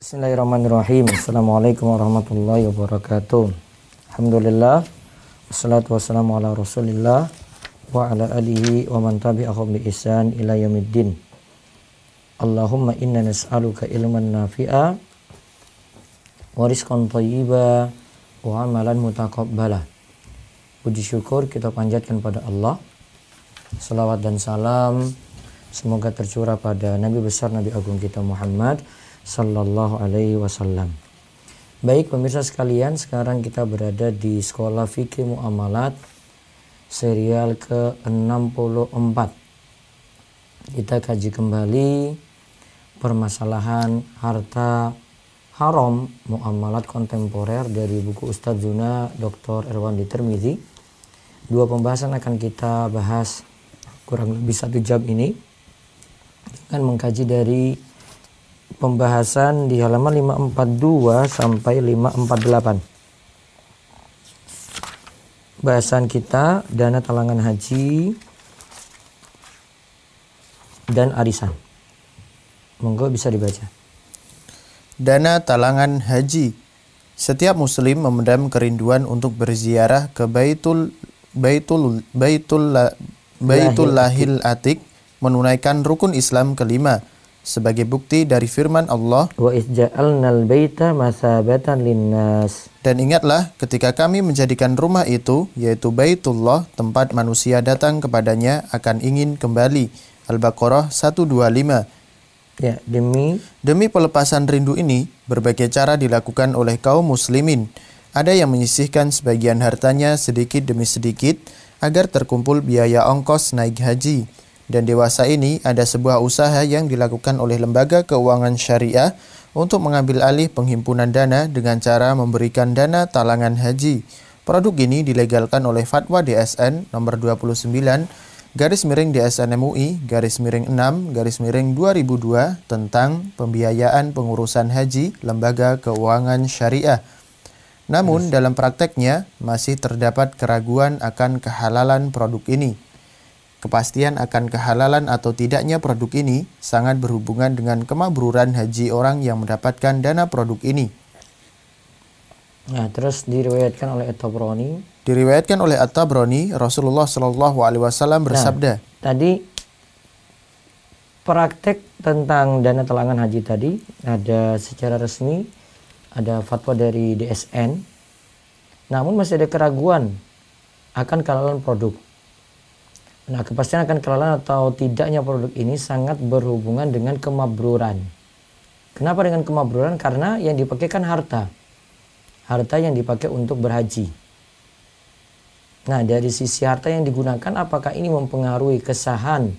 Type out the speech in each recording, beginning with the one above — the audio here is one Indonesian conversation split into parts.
Bismillahirrahmanirrahim. Assalamualaikum warahmatullahi wabarakatuh. Alhamdulillah. Wassalatu wassalamu ala rasulillah wa ala alihi wa man tabi'ahum bi isan ila yamiddin. Allahumma inna nas'aluka ilman nafi'a wa rizqan tayyiba. wa amalan mutaqabbala. Puji syukur kita panjatkan pada Allah. Salawat dan salam semoga tercurah pada Nabi besar Nabi Agung kita Muhammad Sallallahu Alaihi Wasallam. Baik pemirsa sekalian, sekarang kita berada di Sekolah Fikih Muamalat serial ke-64. Kita kaji kembali permasalahan harta haram muamalat kontemporer dari buku Ustadz Zuna Dr. Erwan Ditermizi. Dua pembahasan akan kita bahas kurang lebih satu jam ini dengan mengkaji dari pembahasan di halaman 542 sampai 548. Bahasan kita dana talangan haji dan arisan. Monggo bisa dibaca. Dana talangan haji. Setiap muslim memendam kerinduan untuk berziarah ke Baitul Baitul Baitul Baitul Lahil Atik menunaikan rukun Islam kelima sebagai bukti dari firman Allah dan ingatlah ketika kami menjadikan rumah itu yaitu Baitullah tempat manusia datang kepadanya akan ingin kembali Al-Baqarah 125 ya demi demi pelepasan rindu ini berbagai cara dilakukan oleh kaum muslimin ada yang menyisihkan sebagian hartanya sedikit demi sedikit agar terkumpul biaya ongkos naik haji dan dewasa ini ada sebuah usaha yang dilakukan oleh lembaga keuangan syariah untuk mengambil alih penghimpunan dana dengan cara memberikan dana talangan haji. Produk ini dilegalkan oleh Fatwa DSN nomor 29 garis miring DSN MUI garis miring 6 garis miring 2002 tentang pembiayaan pengurusan haji lembaga keuangan syariah. Namun dalam prakteknya masih terdapat keraguan akan kehalalan produk ini. Kepastian akan kehalalan atau tidaknya produk ini sangat berhubungan dengan kemabruran haji orang yang mendapatkan dana produk ini. Nah, terus diriwayatkan oleh At-Tabrani. Diriwayatkan oleh At-Tabrani, Rasulullah Shallallahu alaihi wasallam bersabda. Nah, tadi praktek tentang dana telangan haji tadi ada secara resmi ada fatwa dari DSN. Namun masih ada keraguan akan kehalalan produk. Nah, kepastian akan kelalaian atau tidaknya produk ini sangat berhubungan dengan kemabruran. Kenapa dengan kemabruran? Karena yang dipakai kan harta. Harta yang dipakai untuk berhaji. Nah, dari sisi harta yang digunakan, apakah ini mempengaruhi kesahan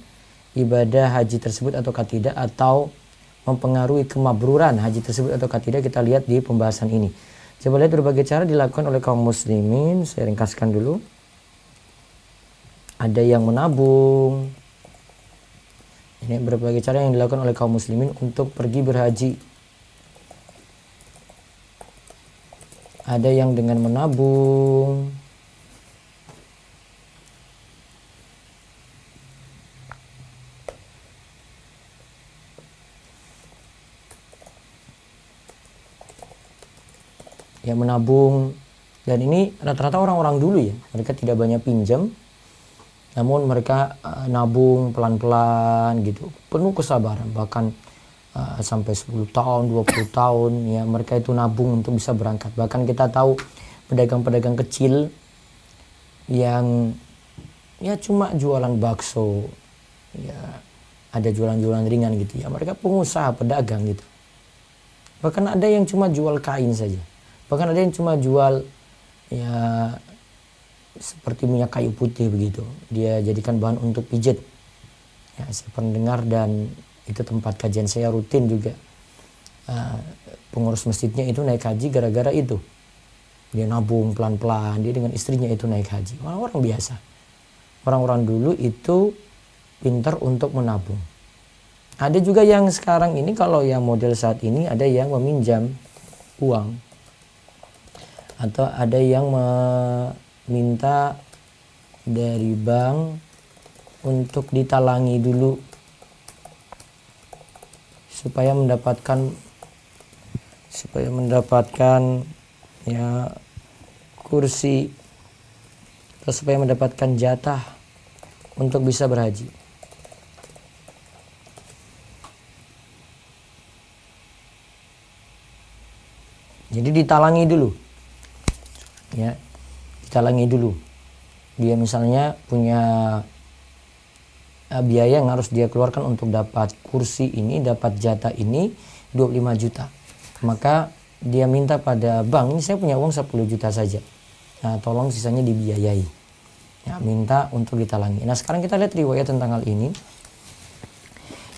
ibadah haji tersebut ataukah tidak atau mempengaruhi kemabruran haji tersebut ataukah tidak kita lihat di pembahasan ini. Coba lihat berbagai cara dilakukan oleh kaum muslimin. Saya ringkaskan dulu ada yang menabung. Ini berbagai cara yang dilakukan oleh kaum muslimin untuk pergi berhaji. Ada yang dengan menabung. yang menabung dan ini rata-rata orang-orang dulu ya, mereka tidak banyak pinjam namun mereka uh, nabung pelan-pelan gitu penuh kesabaran bahkan uh, sampai 10 tahun 20 tahun ya mereka itu nabung untuk bisa berangkat bahkan kita tahu pedagang-pedagang kecil yang ya cuma jualan bakso ya ada jualan-jualan ringan gitu ya mereka pengusaha pedagang gitu bahkan ada yang cuma jual kain saja bahkan ada yang cuma jual ya seperti minyak kayu putih begitu. Dia jadikan bahan untuk pijet Ya, saya pernah dengar dan itu tempat kajian saya rutin juga. Uh, pengurus masjidnya itu naik haji gara-gara itu. Dia nabung pelan-pelan, dia dengan istrinya itu naik haji. Orang-orang biasa. Orang-orang dulu itu pintar untuk menabung. Ada juga yang sekarang ini kalau yang model saat ini ada yang meminjam uang atau ada yang me minta dari bank untuk ditalangi dulu supaya mendapatkan supaya mendapatkan ya kursi atau supaya mendapatkan jatah untuk bisa berhaji. Jadi ditalangi dulu. Ya, ditalangi dulu dia misalnya punya eh, biaya yang harus dia keluarkan untuk dapat kursi ini dapat jatah ini 25 juta maka dia minta pada bank ini saya punya uang 10 juta saja nah, tolong sisanya dibiayai ya, minta untuk ditalangi nah sekarang kita lihat riwayat tentang hal ini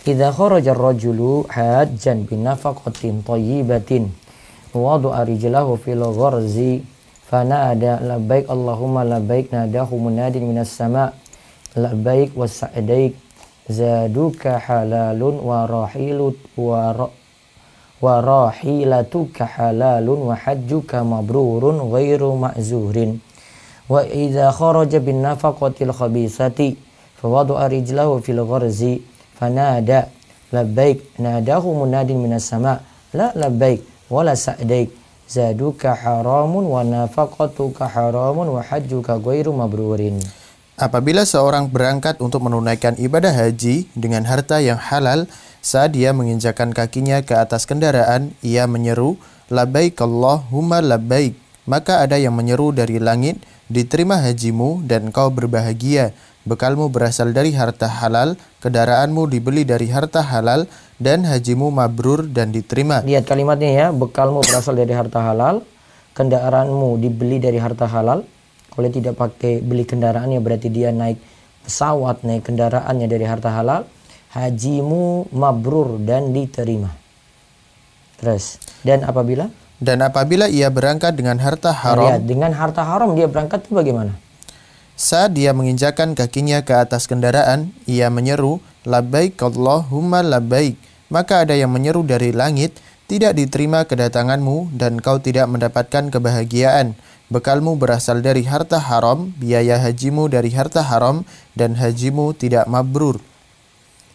Idza kharaja ar-rajulu hajjan bi nafaqatin thayyibatin wada'a rijlahu fil gharzi fanada labbaik Allahumma labbaik nadahu munadin minas sama labbaik wasa'daik zaduka halalun wa rahilut wa ra, wa rahilatuka halalun wa hajjuka mabrurun ghairu ma'zurin wa idza kharaja bin nafaqatil khabisati fawada'a rijlahu fil gharzi fanada labbaik nadahu munadin minas sama la labbaik wala sa'daik zaduka haramun wa nafaqatuka haramun wa hajjuka ghairu mabrurin. Apabila seorang berangkat untuk menunaikan ibadah haji dengan harta yang halal, saat dia menginjakan kakinya ke atas kendaraan, ia menyeru, Labaik Allahumma labaik. Maka ada yang menyeru dari langit, diterima hajimu dan kau berbahagia. Bekalmu berasal dari harta halal, kendaraanmu dibeli dari harta halal, dan hajimu mabrur dan diterima. Lihat kalimatnya ya, bekalmu berasal dari harta halal, kendaraanmu dibeli dari harta halal. Kalau tidak pakai beli kendaraan kendaraannya berarti dia naik pesawat, naik kendaraannya dari harta halal. Hajimu mabrur dan diterima. Terus, dan apabila? Dan apabila ia berangkat dengan harta haram. Lihat, dengan harta haram dia berangkat itu bagaimana? Saat dia menginjakan kakinya ke atas kendaraan, ia menyeru, Labbaik Allahumma labbaik. Maka ada yang menyeru dari langit, tidak diterima kedatanganmu dan kau tidak mendapatkan kebahagiaan. Bekalmu berasal dari harta haram, biaya hajimu dari harta haram, dan hajimu tidak mabrur.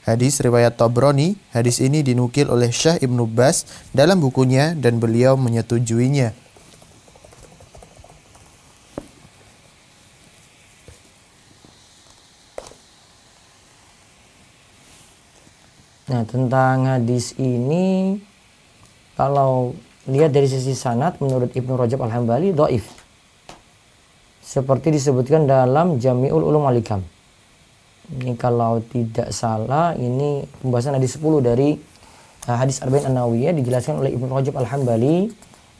Hadis riwayat Tobroni, hadis ini dinukil oleh Syekh Ibnu Bas dalam bukunya dan beliau menyetujuinya. Nah, tentang hadis ini kalau lihat dari sisi sanad menurut Ibnu Rajab Al-Hambali doif Seperti disebutkan dalam Jami'ul Ulum al Ini kalau tidak salah ini pembahasan hadis 10 dari uh, hadis Arba'in an ya dijelaskan oleh Ibnu Rajab Al-Hambali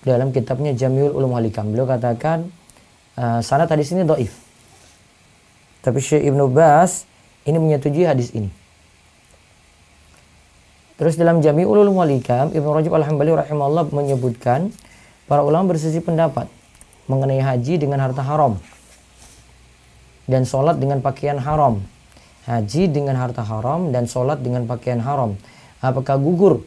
dalam kitabnya Jami'ul Ulum al Beliau katakan uh, eh, sanat hadis ini doif Tapi Syekh Ibnu Bas ini menyetujui hadis ini Terus dalam Jami Ulul walikam Ibnu Rajab Al-Hambali rahimahullah menyebutkan para ulama bersisi pendapat mengenai haji dengan harta haram dan sholat dengan pakaian haram. Haji dengan harta haram dan sholat dengan pakaian haram. Apakah gugur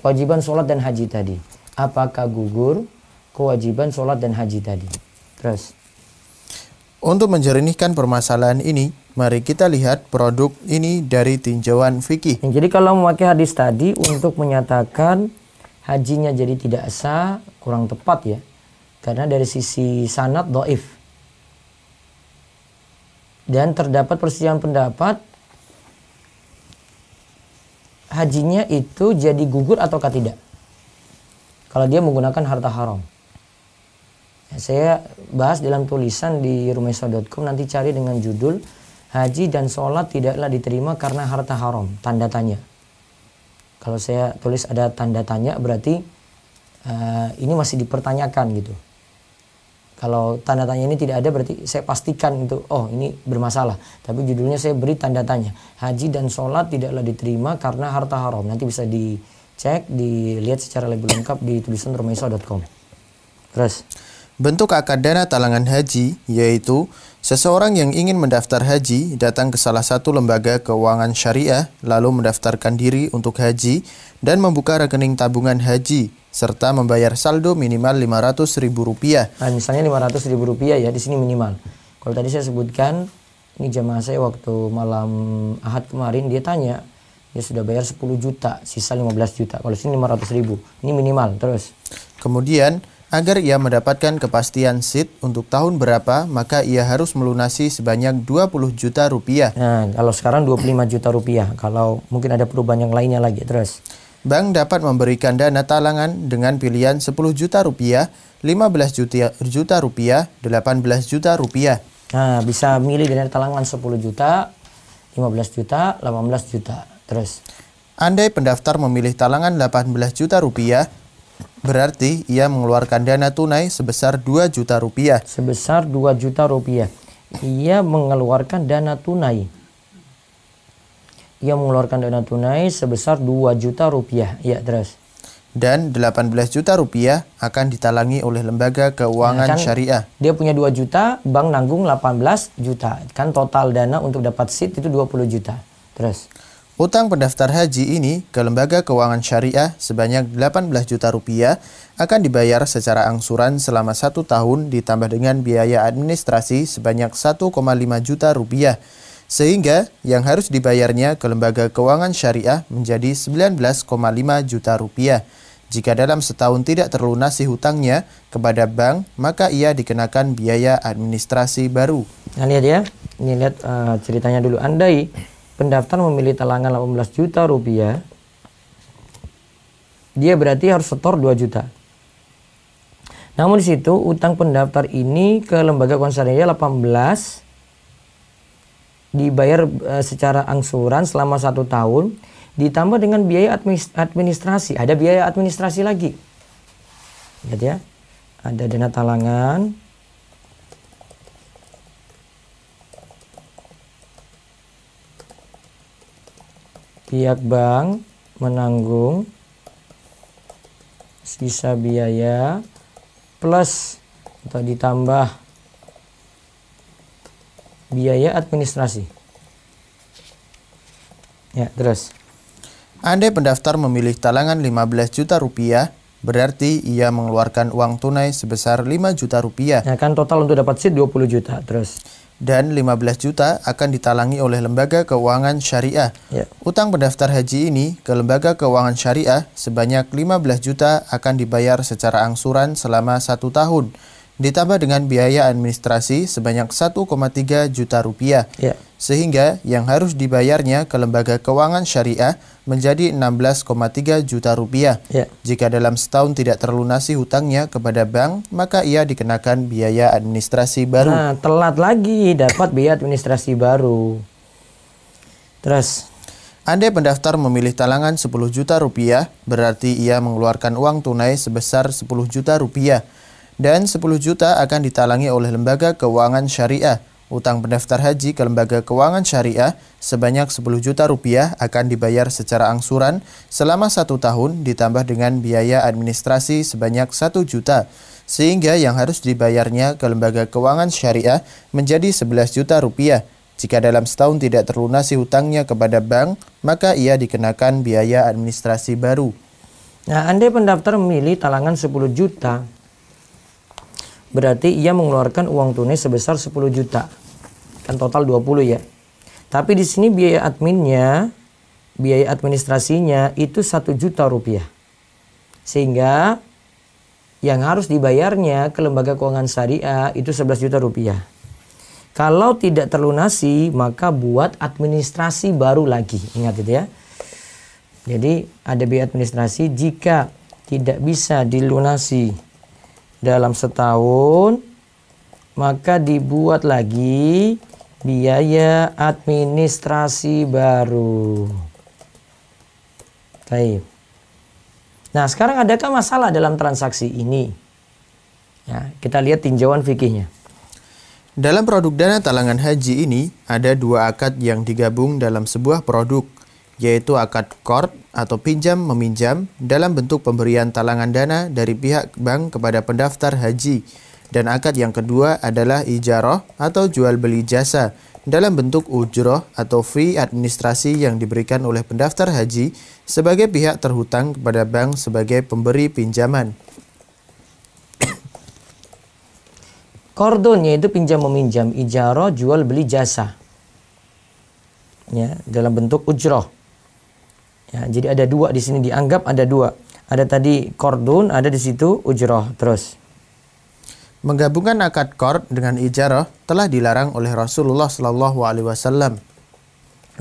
kewajiban sholat dan haji tadi? Apakah gugur kewajiban sholat dan haji tadi? Terus. Untuk menjernihkan permasalahan ini, Mari kita lihat produk ini dari tinjauan fikih. Ya, jadi kalau memakai hadis tadi untuk menyatakan hajinya jadi tidak sah kurang tepat ya. Karena dari sisi sanat doif. Dan terdapat persediaan pendapat hajinya itu jadi gugur ataukah tidak. Kalau dia menggunakan harta haram. Ya, saya bahas dalam tulisan di rumesa.com nanti cari dengan judul haji dan sholat tidaklah diterima karena harta haram. Tanda tanya. Kalau saya tulis ada tanda tanya berarti uh, ini masih dipertanyakan gitu. Kalau tanda tanya ini tidak ada berarti saya pastikan itu oh ini bermasalah. Tapi judulnya saya beri tanda tanya. Haji dan sholat tidaklah diterima karena harta haram. Nanti bisa dicek, dilihat secara lebih lengkap di tulisan romaiso.com. Terus. Bentuk akad dana talangan haji yaitu Seseorang yang ingin mendaftar haji datang ke salah satu lembaga keuangan syariah, lalu mendaftarkan diri untuk haji dan membuka rekening tabungan haji serta membayar saldo minimal Rp500.000. Nah, misalnya Rp500.000 ya di sini minimal. Kalau tadi saya sebutkan ini jamaah saya waktu malam Ahad kemarin dia tanya dia ya, sudah bayar 10 juta, sisa 15 juta. Kalau sini ratus ribu, ini minimal terus. Kemudian Agar ia mendapatkan kepastian seat untuk tahun berapa, maka ia harus melunasi sebanyak 20 juta rupiah. Nah, kalau sekarang 25 juta rupiah, kalau mungkin ada perubahan yang lainnya lagi, terus. Bank dapat memberikan dana talangan dengan pilihan 10 juta rupiah, 15 juta, juta rupiah, 18 juta rupiah. Nah, bisa milih dana talangan 10 juta, 15 juta, 18 juta, terus. Andai pendaftar memilih talangan 18 juta rupiah, Berarti ia mengeluarkan dana tunai sebesar 2 juta rupiah. Sebesar 2 juta rupiah. Ia mengeluarkan dana tunai. Ia mengeluarkan dana tunai sebesar 2 juta rupiah. Ya, terus. Dan 18 juta rupiah akan ditalangi oleh lembaga keuangan nah, kan syariah. Dia punya 2 juta, bank nanggung 18 juta. Kan total dana untuk dapat seat itu 20 juta. Terus. Utang pendaftar haji ini ke lembaga keuangan syariah sebanyak 18 juta rupiah akan dibayar secara angsuran selama satu tahun ditambah dengan biaya administrasi sebanyak 1,5 juta rupiah sehingga yang harus dibayarnya ke lembaga keuangan syariah menjadi 19,5 juta rupiah. Jika dalam setahun tidak terlunasi hutangnya kepada bank, maka ia dikenakan biaya administrasi baru. Nah, lihat ya, ini lihat uh, ceritanya dulu. Andai pendaftar memilih talangan 18 juta rupiah dia berarti harus setor 2 juta namun di situ utang pendaftar ini ke lembaga konsernya 18 dibayar e, secara angsuran selama satu tahun ditambah dengan biaya administrasi ada biaya administrasi lagi Lihat ya ada dana talangan pihak bank menanggung sisa biaya plus atau ditambah biaya administrasi. Ya, terus. Andai pendaftar memilih talangan 15 juta rupiah, berarti ia mengeluarkan uang tunai sebesar 5 juta rupiah. Ya kan total untuk dapat seat 20 juta, terus dan 15 juta akan ditalangi oleh lembaga keuangan syariah. Ya. Utang pendaftar haji ini ke lembaga keuangan syariah sebanyak 15 juta akan dibayar secara angsuran selama satu tahun, ditambah dengan biaya administrasi sebanyak 1,3 juta rupiah. Ya. Sehingga yang harus dibayarnya ke lembaga keuangan syariah menjadi 16,3 juta rupiah. Yeah. Jika dalam setahun tidak terlunasi hutangnya kepada bank, maka ia dikenakan biaya administrasi baru. Nah, telat lagi dapat biaya administrasi baru. Terus Andai pendaftar memilih talangan 10 juta rupiah, berarti ia mengeluarkan uang tunai sebesar 10 juta rupiah. Dan 10 juta akan ditalangi oleh lembaga keuangan syariah Utang pendaftar haji ke lembaga keuangan syariah sebanyak 10 juta rupiah akan dibayar secara angsuran selama satu tahun ditambah dengan biaya administrasi sebanyak 1 juta sehingga yang harus dibayarnya ke lembaga keuangan syariah menjadi 11 juta rupiah. Jika dalam setahun tidak terlunasi hutangnya kepada bank, maka ia dikenakan biaya administrasi baru. Nah, andai pendaftar memilih talangan 10 juta, berarti ia mengeluarkan uang tunai sebesar 10 juta kan total 20 ya. Tapi di sini biaya adminnya, biaya administrasinya itu satu juta rupiah. Sehingga yang harus dibayarnya ke lembaga keuangan syariah itu 11 juta rupiah. Kalau tidak terlunasi, maka buat administrasi baru lagi. Ingat itu ya. Jadi ada biaya administrasi jika tidak bisa dilunasi dalam setahun, maka dibuat lagi biaya administrasi baru. Baik. Nah, sekarang adakah masalah dalam transaksi ini? Ya, kita lihat tinjauan fikihnya. Dalam produk dana talangan haji ini, ada dua akad yang digabung dalam sebuah produk, yaitu akad kord atau pinjam-meminjam dalam bentuk pemberian talangan dana dari pihak bank kepada pendaftar haji dan akad yang kedua adalah ijarah atau jual beli jasa dalam bentuk ujroh atau fee administrasi yang diberikan oleh pendaftar haji sebagai pihak terhutang kepada bank sebagai pemberi pinjaman. Kordon yaitu pinjam meminjam, ijaroh jual beli jasa. Ya, dalam bentuk ujroh. Ya, jadi ada dua di sini dianggap ada dua. Ada tadi kordon, ada di situ ujroh terus. Menggabungkan akad kord dengan ijarah telah dilarang oleh Rasulullah Shallallahu Alaihi Wasallam.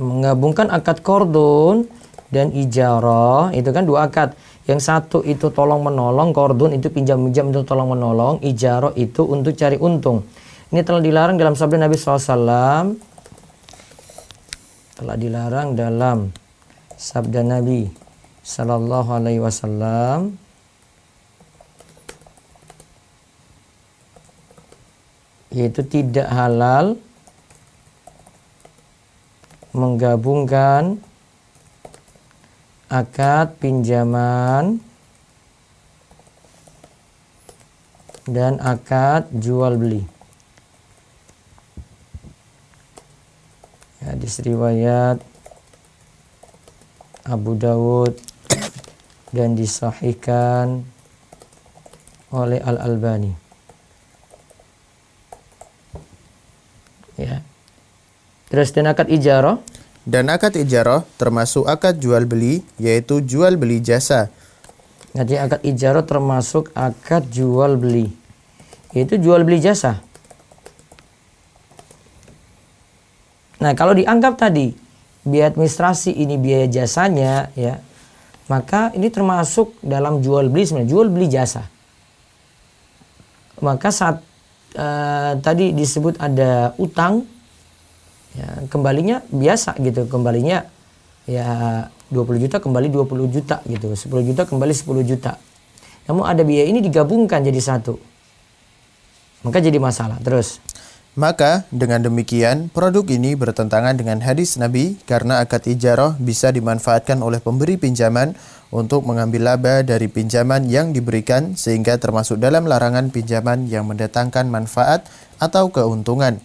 Menggabungkan akad kordun dan ijarah itu kan dua akad. Yang satu itu tolong menolong, kordun itu pinjam pinjam untuk tolong menolong, ijarah itu untuk cari untung. Ini telah dilarang dalam sabda Nabi SAW. Telah dilarang dalam sabda Nabi Sallallahu Alaihi Wasallam yaitu tidak halal menggabungkan akad pinjaman dan akad jual beli. Hadis riwayat Abu Dawud dan disahihkan oleh Al Albani. Ya. Terus dan akad ijaroh? Dan akad ijaroh termasuk akad jual beli yaitu jual beli jasa. Jadi akad ijaroh termasuk akad jual beli yaitu jual beli jasa. Nah kalau dianggap tadi biaya administrasi ini biaya jasanya ya maka ini termasuk dalam jual beli sebenarnya jual beli jasa maka saat Eh, tadi disebut ada utang ya, kembalinya biasa gitu kembalinya ya 20 juta kembali 20 juta gitu 10 juta kembali 10 juta namun ada biaya ini digabungkan jadi satu maka jadi masalah terus maka, dengan demikian, produk ini bertentangan dengan hadis Nabi karena akad ijarah bisa dimanfaatkan oleh pemberi pinjaman untuk mengambil laba dari pinjaman yang diberikan sehingga termasuk dalam larangan pinjaman yang mendatangkan manfaat atau keuntungan.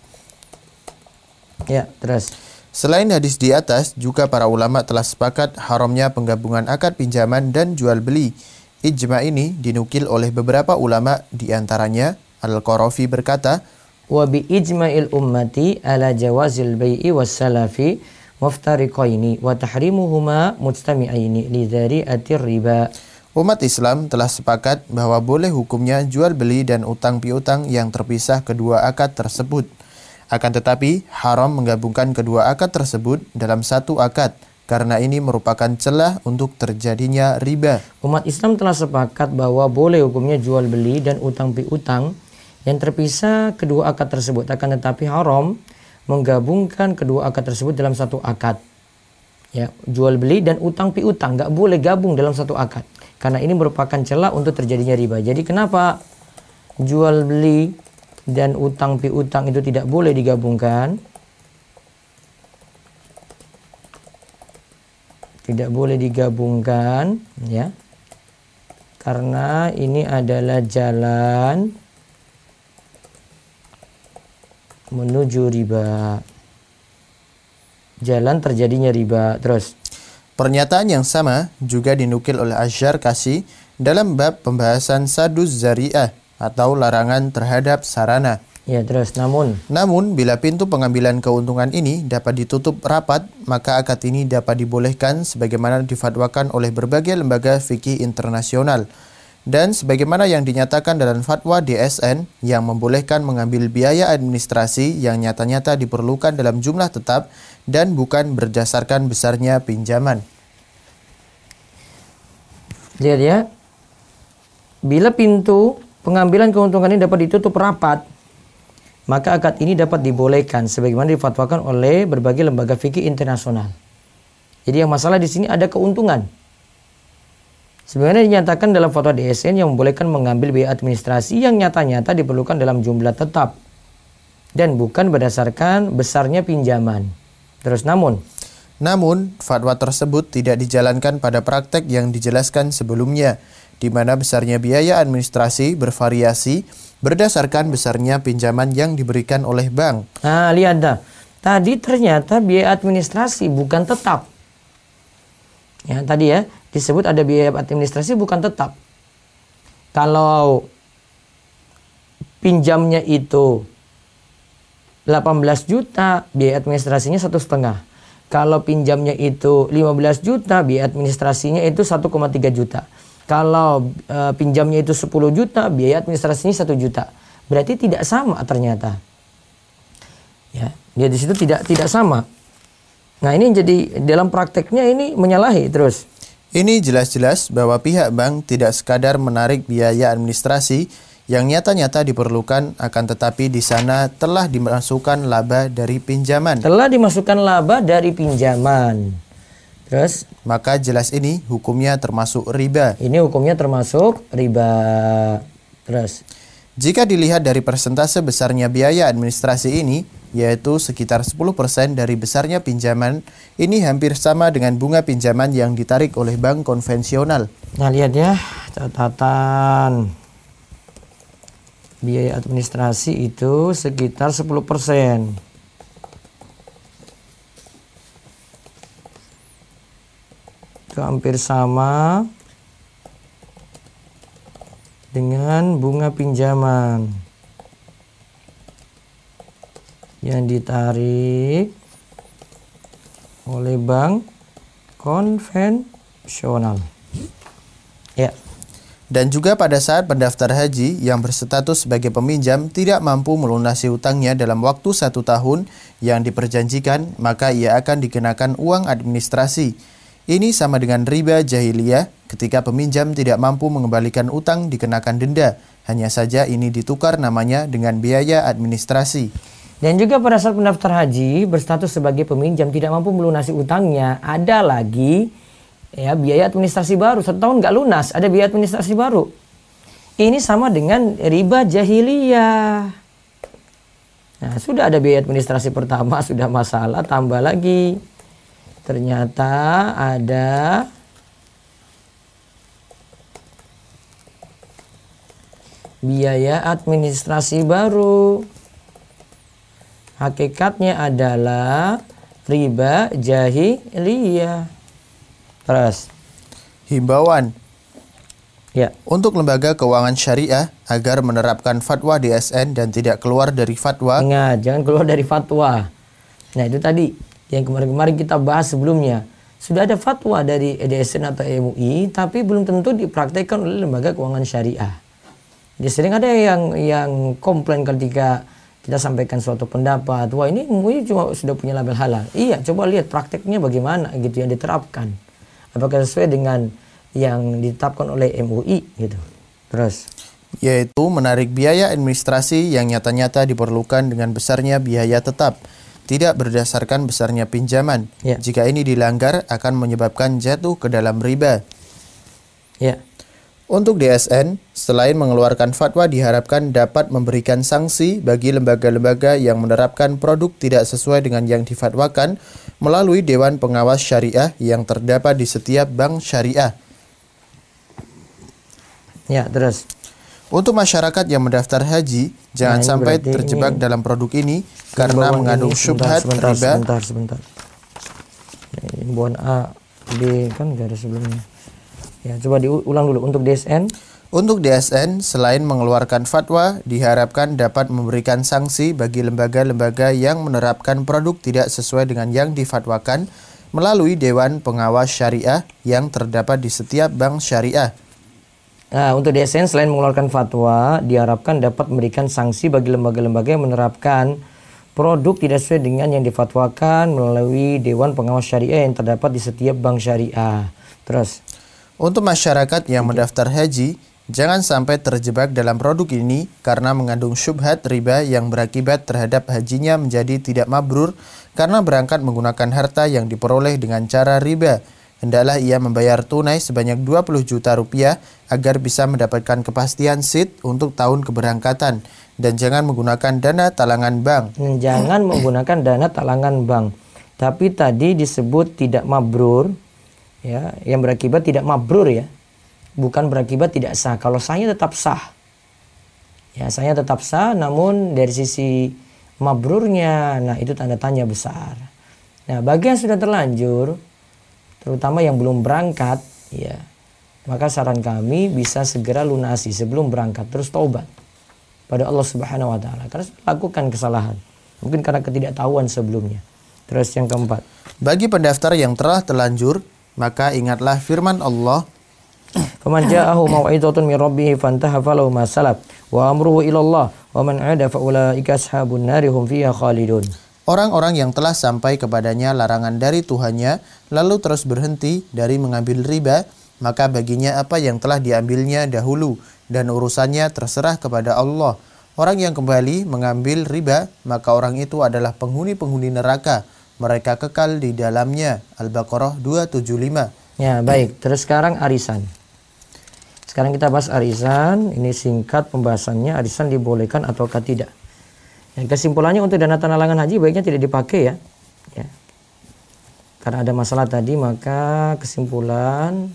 Ya, terus. Selain hadis di atas, juga para ulama telah sepakat haramnya penggabungan akad pinjaman dan jual beli. Ijma ini dinukil oleh beberapa ulama, di antaranya Al-Qarafi berkata, wa bi ijma'il ummati ala jawazil bai'i was salafi muftariqaini wa tahrimuhuma mujtami'aini li dzari'atir riba. Umat Islam telah sepakat bahwa boleh hukumnya jual beli dan utang piutang yang terpisah kedua akad tersebut. Akan tetapi, haram menggabungkan kedua akad tersebut dalam satu akad karena ini merupakan celah untuk terjadinya riba. Umat Islam telah sepakat bahwa boleh hukumnya jual beli dan utang piutang yang terpisah kedua akad tersebut akan tetapi haram menggabungkan kedua akad tersebut dalam satu akad ya jual beli dan utang piutang nggak boleh gabung dalam satu akad karena ini merupakan celah untuk terjadinya riba jadi kenapa jual beli dan utang piutang itu tidak boleh digabungkan tidak boleh digabungkan ya karena ini adalah jalan menuju riba. Jalan terjadinya riba. Terus. Pernyataan yang sama juga dinukil oleh Asyar Kasi dalam bab pembahasan sadus zariah atau larangan terhadap sarana. Ya, terus namun Namun bila pintu pengambilan keuntungan ini dapat ditutup rapat, maka akad ini dapat dibolehkan sebagaimana difatwakan oleh berbagai lembaga fikih internasional dan sebagaimana yang dinyatakan dalam fatwa DSN yang membolehkan mengambil biaya administrasi yang nyata-nyata diperlukan dalam jumlah tetap dan bukan berdasarkan besarnya pinjaman. Lihat ya, bila pintu pengambilan keuntungan ini dapat ditutup rapat, maka akad ini dapat dibolehkan sebagaimana difatwakan oleh berbagai lembaga fikih internasional. Jadi yang masalah di sini ada keuntungan Sebenarnya dinyatakan dalam foto DSN yang membolehkan mengambil biaya administrasi yang nyata-nyata diperlukan dalam jumlah tetap dan bukan berdasarkan besarnya pinjaman. Terus namun, namun, fatwa tersebut tidak dijalankan pada praktek yang dijelaskan sebelumnya, di mana besarnya biaya administrasi bervariasi berdasarkan besarnya pinjaman yang diberikan oleh bank. Nah, lihat dah. Tadi ternyata biaya administrasi bukan tetap. Ya, tadi ya, disebut ada biaya administrasi bukan tetap. Kalau pinjamnya itu 18 juta, biaya administrasinya satu setengah. Kalau pinjamnya itu 15 juta, biaya administrasinya itu 1,3 juta. Kalau e, pinjamnya itu 10 juta, biaya administrasinya 1 juta. Berarti tidak sama ternyata. Ya, dia di situ tidak tidak sama. Nah, ini jadi dalam prakteknya ini menyalahi terus. Ini jelas-jelas bahwa pihak bank tidak sekadar menarik biaya administrasi yang nyata-nyata diperlukan akan tetapi di sana telah dimasukkan laba dari pinjaman. Telah dimasukkan laba dari pinjaman. Terus maka jelas ini hukumnya termasuk riba. Ini hukumnya termasuk riba. Terus jika dilihat dari persentase besarnya biaya administrasi ini, yaitu sekitar 10% dari besarnya pinjaman. Ini hampir sama dengan bunga pinjaman yang ditarik oleh bank konvensional. Nah, lihat ya, catatan biaya administrasi itu sekitar 10%. Itu hampir sama dengan bunga pinjaman yang ditarik oleh bank konvensional. Ya. Dan juga pada saat pendaftar haji yang berstatus sebagai peminjam tidak mampu melunasi utangnya dalam waktu satu tahun yang diperjanjikan, maka ia akan dikenakan uang administrasi. Ini sama dengan riba jahiliyah ketika peminjam tidak mampu mengembalikan utang dikenakan denda. Hanya saja ini ditukar namanya dengan biaya administrasi. Dan juga pada saat pendaftar haji berstatus sebagai peminjam tidak mampu melunasi utangnya, ada lagi ya biaya administrasi baru satu tahun nggak lunas, ada biaya administrasi baru. Ini sama dengan riba jahiliyah. Nah, sudah ada biaya administrasi pertama sudah masalah, tambah lagi. Ternyata ada biaya administrasi baru hakikatnya adalah riba jahiliyah. Terus. Himbauan. Ya. Untuk lembaga keuangan syariah agar menerapkan fatwa DSN dan tidak keluar dari fatwa. Ingat, jangan keluar dari fatwa. Nah, itu tadi yang kemarin-kemarin kita bahas sebelumnya. Sudah ada fatwa dari DSN atau MUI, tapi belum tentu dipraktekkan oleh lembaga keuangan syariah. Jadi sering ada yang yang komplain ketika kita sampaikan suatu pendapat, wah ini mui cuma sudah punya label halal. Iya, coba lihat prakteknya bagaimana gitu yang diterapkan. Apakah sesuai dengan yang ditetapkan oleh MUI gitu. Terus yaitu menarik biaya administrasi yang nyata-nyata diperlukan dengan besarnya biaya tetap tidak berdasarkan besarnya pinjaman. Ya. Jika ini dilanggar akan menyebabkan jatuh ke dalam riba. Ya. Untuk DSN, selain mengeluarkan fatwa diharapkan dapat memberikan sanksi bagi lembaga-lembaga yang menerapkan produk tidak sesuai dengan yang difatwakan melalui Dewan Pengawas Syariah yang terdapat di setiap bank syariah. Ya, terus. Untuk masyarakat yang mendaftar haji, jangan nah, sampai terjebak ini, dalam produk ini karena mengandung ini, syubhat riba. Sebentar, sebentar. Ini A, B kan garis sebelumnya. Ya, coba diulang dulu untuk DSN. Untuk DSN, selain mengeluarkan fatwa, diharapkan dapat memberikan sanksi bagi lembaga-lembaga yang menerapkan produk tidak sesuai dengan yang difatwakan melalui Dewan Pengawas Syariah yang terdapat di setiap bank syariah. Nah, untuk DSN, selain mengeluarkan fatwa, diharapkan dapat memberikan sanksi bagi lembaga-lembaga yang menerapkan produk tidak sesuai dengan yang difatwakan melalui Dewan Pengawas Syariah yang terdapat di setiap bank syariah. Terus. Untuk masyarakat yang mendaftar haji, jangan sampai terjebak dalam produk ini karena mengandung syubhat riba yang berakibat terhadap hajinya menjadi tidak mabrur karena berangkat menggunakan harta yang diperoleh dengan cara riba. Hendaklah ia membayar tunai sebanyak 20 juta rupiah agar bisa mendapatkan kepastian seat untuk tahun keberangkatan dan jangan menggunakan dana talangan bank. Hmm, jangan menggunakan dana talangan bank. Tapi tadi disebut tidak mabrur ya yang berakibat tidak mabrur ya bukan berakibat tidak sah kalau sahnya tetap sah ya sahnya tetap sah namun dari sisi mabrurnya nah itu tanda tanya besar nah bagi yang sudah terlanjur terutama yang belum berangkat ya maka saran kami bisa segera lunasi sebelum berangkat terus taubat pada Allah Subhanahu wa taala karena sudah lakukan kesalahan mungkin karena ketidaktahuan sebelumnya terus yang keempat bagi pendaftar yang telah terlanjur maka ingatlah firman Allah wa amruhu wa man 'ada Orang-orang yang telah sampai kepadanya larangan dari Tuhannya lalu terus berhenti dari mengambil riba maka baginya apa yang telah diambilnya dahulu dan urusannya terserah kepada Allah. Orang yang kembali mengambil riba maka orang itu adalah penghuni-penghuni neraka mereka kekal di dalamnya. Al-Baqarah 275. Ya, baik. Terus sekarang arisan. Sekarang kita bahas arisan. Ini singkat pembahasannya arisan dibolehkan ataukah tidak. Yang kesimpulannya untuk dana tanah langan haji baiknya tidak dipakai ya. ya. Karena ada masalah tadi maka kesimpulan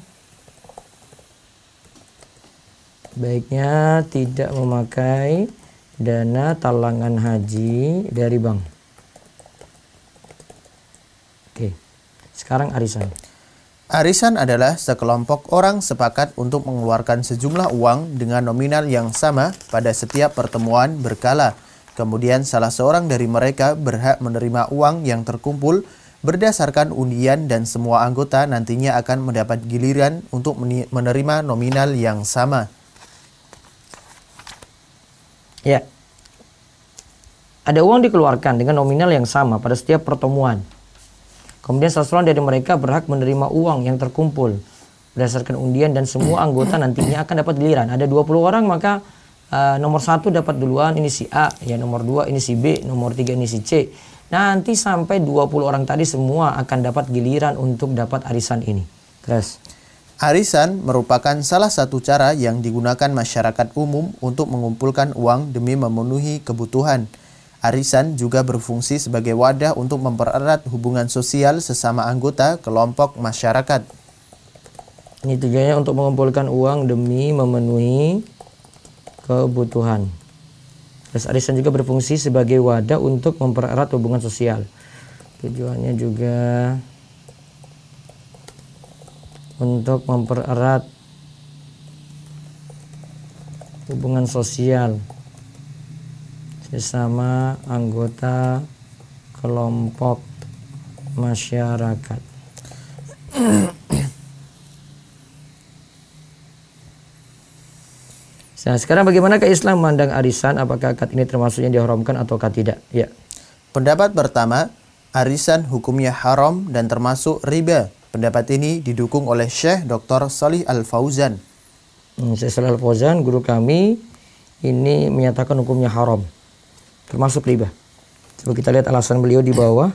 baiknya tidak memakai dana talangan haji dari bank. Oke. Sekarang arisan. Arisan adalah sekelompok orang sepakat untuk mengeluarkan sejumlah uang dengan nominal yang sama pada setiap pertemuan berkala. Kemudian salah seorang dari mereka berhak menerima uang yang terkumpul berdasarkan undian dan semua anggota nantinya akan mendapat giliran untuk menerima nominal yang sama. Ya. Ada uang dikeluarkan dengan nominal yang sama pada setiap pertemuan. Kemudian seorang dari mereka berhak menerima uang yang terkumpul berdasarkan undian dan semua anggota nantinya akan dapat giliran. Ada 20 orang maka uh, nomor satu dapat duluan ini si A, ya nomor 2 ini si B, nomor 3 ini si C. Nanti sampai 20 orang tadi semua akan dapat giliran untuk dapat arisan ini. Terus. Arisan merupakan salah satu cara yang digunakan masyarakat umum untuk mengumpulkan uang demi memenuhi kebutuhan Arisan juga berfungsi sebagai wadah untuk mempererat hubungan sosial sesama anggota kelompok masyarakat. Ini tujuannya untuk mengumpulkan uang demi memenuhi kebutuhan. Terus arisan juga berfungsi sebagai wadah untuk mempererat hubungan sosial. Tujuannya juga untuk mempererat hubungan sosial sesama anggota kelompok masyarakat. Nah, sekarang bagaimana ke Islam memandang arisan? Apakah akad ini termasuk yang diharamkan ataukah tidak? Ya. Pendapat pertama, arisan hukumnya haram dan termasuk riba. Pendapat ini didukung oleh Syekh Dr. Salih Al-Fauzan. Hmm, Syekh Salih Al-Fauzan, guru kami, ini menyatakan hukumnya haram termasuk riba. Coba kita lihat alasan beliau di bawah.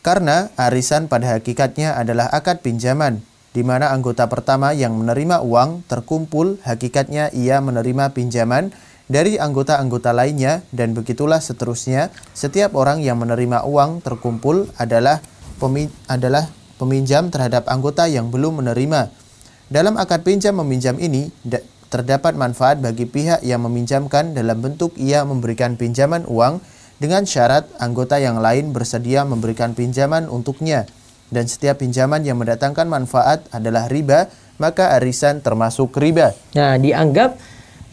Karena arisan pada hakikatnya adalah akad pinjaman, di mana anggota pertama yang menerima uang terkumpul hakikatnya ia menerima pinjaman dari anggota-anggota lainnya dan begitulah seterusnya. Setiap orang yang menerima uang terkumpul adalah pemi adalah peminjam terhadap anggota yang belum menerima. Dalam akad pinjam meminjam ini terdapat manfaat bagi pihak yang meminjamkan dalam bentuk ia memberikan pinjaman uang dengan syarat anggota yang lain bersedia memberikan pinjaman untuknya. Dan setiap pinjaman yang mendatangkan manfaat adalah riba, maka arisan termasuk riba. Nah, dianggap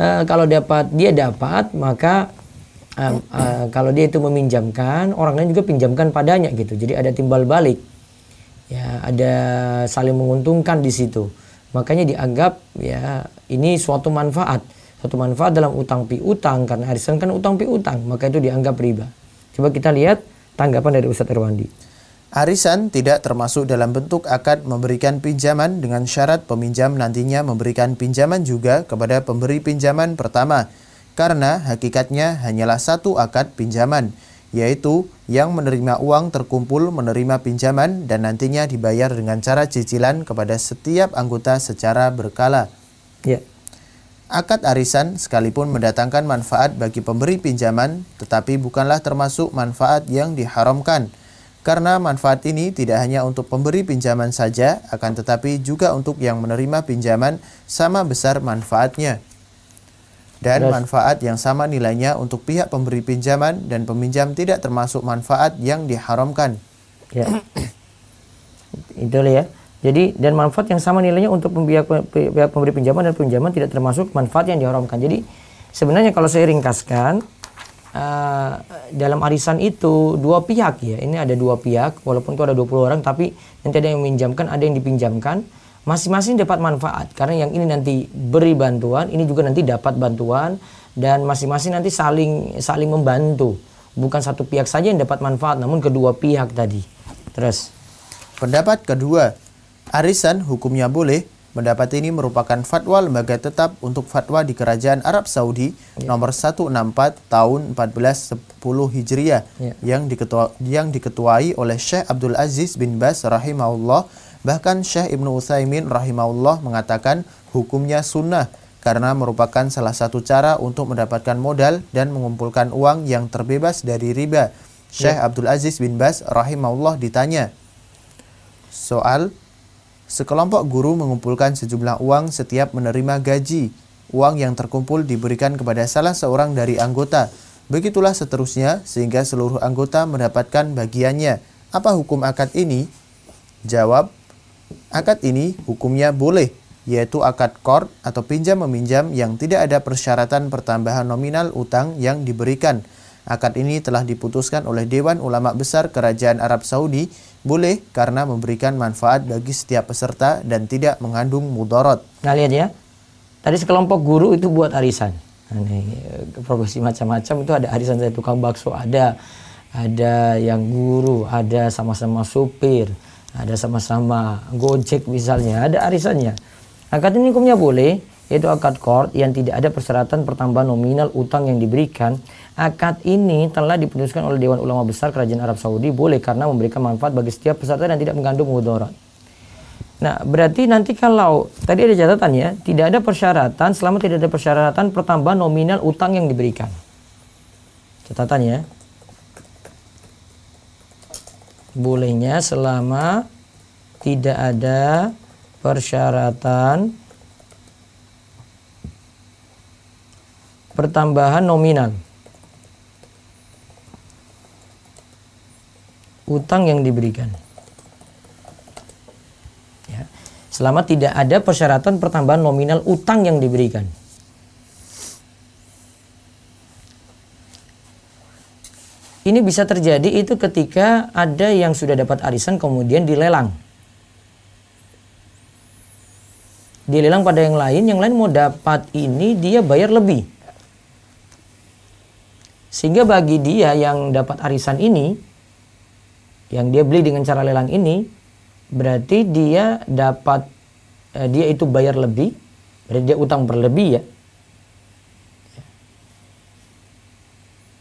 uh, kalau dapat dia dapat maka uh, uh, kalau dia itu meminjamkan orang lain juga pinjamkan padanya gitu. Jadi ada timbal balik. Ya, ada saling menguntungkan di situ makanya dianggap ya ini suatu manfaat suatu manfaat dalam utang piutang karena arisan kan utang piutang maka itu dianggap riba coba kita lihat tanggapan dari Ustadz Erwandi Arisan tidak termasuk dalam bentuk akad memberikan pinjaman dengan syarat peminjam nantinya memberikan pinjaman juga kepada pemberi pinjaman pertama karena hakikatnya hanyalah satu akad pinjaman yaitu yang menerima uang terkumpul menerima pinjaman dan nantinya dibayar dengan cara cicilan kepada setiap anggota secara berkala. Ya. Akad arisan sekalipun mendatangkan manfaat bagi pemberi pinjaman, tetapi bukanlah termasuk manfaat yang diharamkan. Karena manfaat ini tidak hanya untuk pemberi pinjaman saja, akan tetapi juga untuk yang menerima pinjaman sama besar manfaatnya dan manfaat yang sama nilainya untuk pihak pemberi pinjaman dan peminjam tidak termasuk manfaat yang diharamkan. Ya. Itulah ya. Jadi dan manfaat yang sama nilainya untuk pihak, pihak pemberi pinjaman dan pinjaman tidak termasuk manfaat yang diharamkan. Jadi sebenarnya kalau saya ringkaskan uh, dalam arisan itu dua pihak ya. Ini ada dua pihak walaupun itu ada 20 orang tapi nanti ada yang meminjamkan, ada yang dipinjamkan masing-masing dapat manfaat karena yang ini nanti beri bantuan, ini juga nanti dapat bantuan dan masing-masing nanti saling saling membantu. Bukan satu pihak saja yang dapat manfaat, namun kedua pihak tadi. Terus pendapat kedua, arisan hukumnya boleh. Pendapat ini merupakan fatwa lembaga tetap untuk fatwa di Kerajaan Arab Saudi ya. nomor 164 tahun 1410 Hijriah ya. yang diketua yang diketuai oleh Syekh Abdul Aziz bin Bas rahimahullah Bahkan Syekh Ibnu Utsaimin rahimahullah mengatakan hukumnya sunnah karena merupakan salah satu cara untuk mendapatkan modal dan mengumpulkan uang yang terbebas dari riba. Syekh ya. Abdul Aziz bin Bas rahimahullah ditanya soal sekelompok guru mengumpulkan sejumlah uang setiap menerima gaji. Uang yang terkumpul diberikan kepada salah seorang dari anggota. Begitulah seterusnya sehingga seluruh anggota mendapatkan bagiannya. Apa hukum akad ini? Jawab, Akad ini hukumnya boleh, yaitu akad kord atau pinjam-meminjam yang tidak ada persyaratan pertambahan nominal utang yang diberikan. Akad ini telah diputuskan oleh Dewan Ulama Besar Kerajaan Arab Saudi boleh karena memberikan manfaat bagi setiap peserta dan tidak mengandung mudarat. Nah lihat ya, tadi sekelompok guru itu buat arisan. Nah, eh, profesi macam-macam itu ada arisan dari tukang bakso, ada ada yang guru, ada sama-sama supir, ada sama-sama Gojek misalnya, ada arisannya. Akad ini hukumnya boleh, yaitu akad kord yang tidak ada persyaratan pertambahan nominal utang yang diberikan. Akad ini telah diputuskan oleh Dewan Ulama Besar Kerajaan Arab Saudi boleh karena memberikan manfaat bagi setiap peserta dan tidak mengandung mudarat. Nah, berarti nanti kalau tadi ada catatan ya, tidak ada persyaratan selama tidak ada persyaratan pertambahan nominal utang yang diberikan. Catatannya, bolehnya selama tidak ada persyaratan pertambahan nominal. Utang yang diberikan. Ya. Selama tidak ada persyaratan pertambahan nominal utang yang diberikan. Ini bisa terjadi itu ketika ada yang sudah dapat arisan kemudian dilelang. Dilelang pada yang lain, yang lain mau dapat ini dia bayar lebih. Sehingga bagi dia yang dapat arisan ini, yang dia beli dengan cara lelang ini, berarti dia dapat eh, dia itu bayar lebih, berarti dia utang berlebih ya,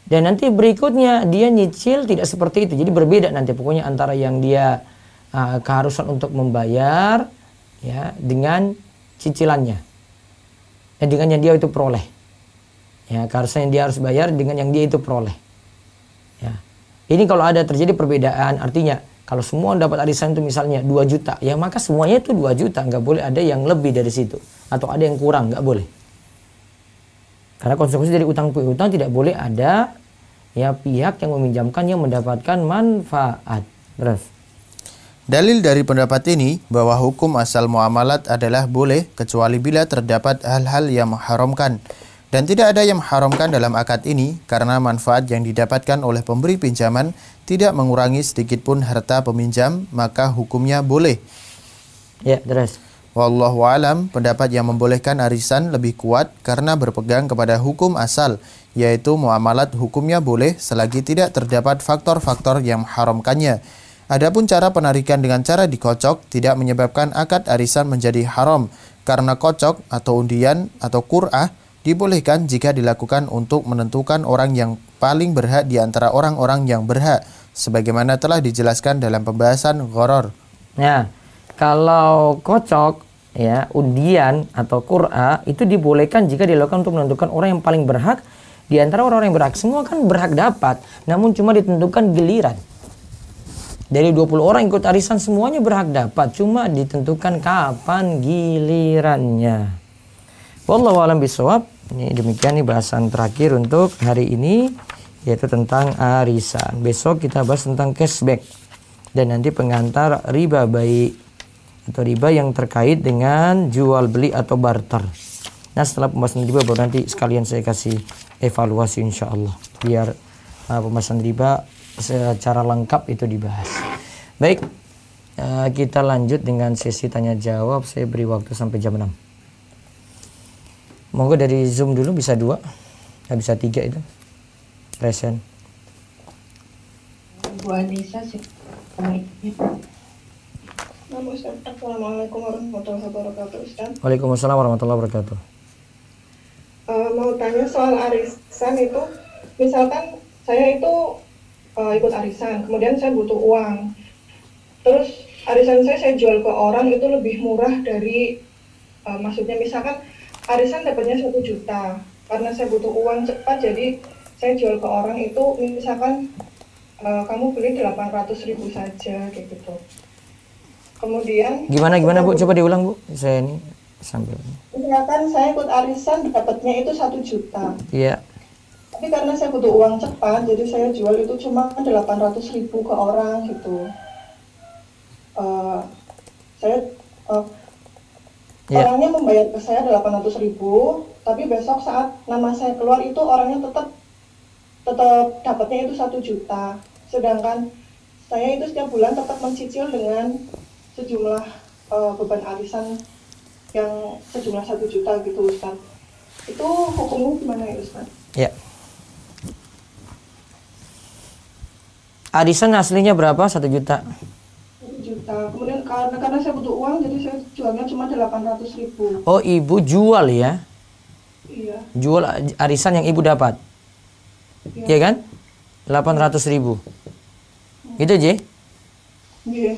Dan nanti berikutnya dia nyicil tidak seperti itu. Jadi berbeda nanti pokoknya antara yang dia uh, keharusan untuk membayar ya dengan cicilannya. Ya, dengan yang dia itu peroleh. Ya, keharusan yang dia harus bayar dengan yang dia itu peroleh. Ya. Ini kalau ada terjadi perbedaan artinya kalau semua dapat arisan itu misalnya 2 juta, ya maka semuanya itu 2 juta, nggak boleh ada yang lebih dari situ atau ada yang kurang, nggak boleh. Karena konsekuensi dari utang piutang tidak boleh ada ya pihak yang meminjamkan yang mendapatkan manfaat. Terus. Dalil dari pendapat ini bahwa hukum asal muamalat adalah boleh kecuali bila terdapat hal-hal yang mengharamkan dan tidak ada yang mengharamkan dalam akad ini karena manfaat yang didapatkan oleh pemberi pinjaman tidak mengurangi sedikitpun harta peminjam maka hukumnya boleh. Ya, terus. Wallahu alam, pendapat yang membolehkan arisan lebih kuat karena berpegang kepada hukum asal, yaitu muamalat hukumnya boleh selagi tidak terdapat faktor-faktor yang haramkannya. Adapun cara penarikan dengan cara dikocok tidak menyebabkan akad arisan menjadi haram karena kocok atau undian atau kur'ah dibolehkan jika dilakukan untuk menentukan orang yang paling berhak di antara orang-orang yang berhak sebagaimana telah dijelaskan dalam pembahasan ghoror. Ya, kalau kocok ya undian atau qur'a itu dibolehkan jika dilakukan untuk menentukan orang yang paling berhak di antara orang-orang yang berhak semua kan berhak dapat namun cuma ditentukan giliran dari 20 orang ikut arisan semuanya berhak dapat cuma ditentukan kapan gilirannya wallahu alam bisawab ini demikian nih bahasan terakhir untuk hari ini yaitu tentang arisan besok kita bahas tentang cashback dan nanti pengantar riba baik atau riba yang terkait dengan jual beli atau barter. Nah setelah pembahasan riba baru nanti sekalian saya kasih evaluasi insya Allah biar uh, pembahasan riba secara lengkap itu dibahas. Baik, uh, kita lanjut dengan sesi tanya jawab. Saya beri waktu sampai jam 6. Monggo dari Zoom dulu bisa dua, ya, bisa tiga itu. Present. Bu Anissa sih. Assalamualaikum warahmatullahi wabarakatuh Ustaz. Waalaikumsalam warahmatullahi wabarakatuh. Uh, mau tanya soal arisan itu, misalkan saya itu uh, ikut arisan, kemudian saya butuh uang, terus arisan saya saya jual ke orang itu lebih murah dari, uh, maksudnya misalkan arisan dapatnya satu juta, karena saya butuh uang cepat jadi saya jual ke orang itu misalkan uh, kamu beli 800 ribu saja kayak gitu kemudian gimana gimana bu coba diulang bu saya ini sambil misalkan saya ikut arisan dapatnya itu satu juta iya tapi karena saya butuh uang cepat jadi saya jual itu cuma delapan ratus ribu ke orang gitu uh, saya uh, eh, yeah. orangnya membayar ke saya delapan ratus ribu tapi besok saat nama saya keluar itu orangnya tetap tetap dapatnya itu satu juta sedangkan saya itu setiap bulan tetap mencicil dengan sejumlah uh, beban arisan yang sejumlah satu juta gitu Ustaz. Itu hukumnya gimana ya Ustaz? Ya. Arisan aslinya berapa? Satu juta. satu juta. Kemudian karena karena saya butuh uang, jadi saya jualnya cuma delapan ratus ribu. Oh, ibu jual ya? Iya. Jual arisan yang ibu dapat. Iya ya kan? Delapan ratus ribu. Gitu, J? Iya.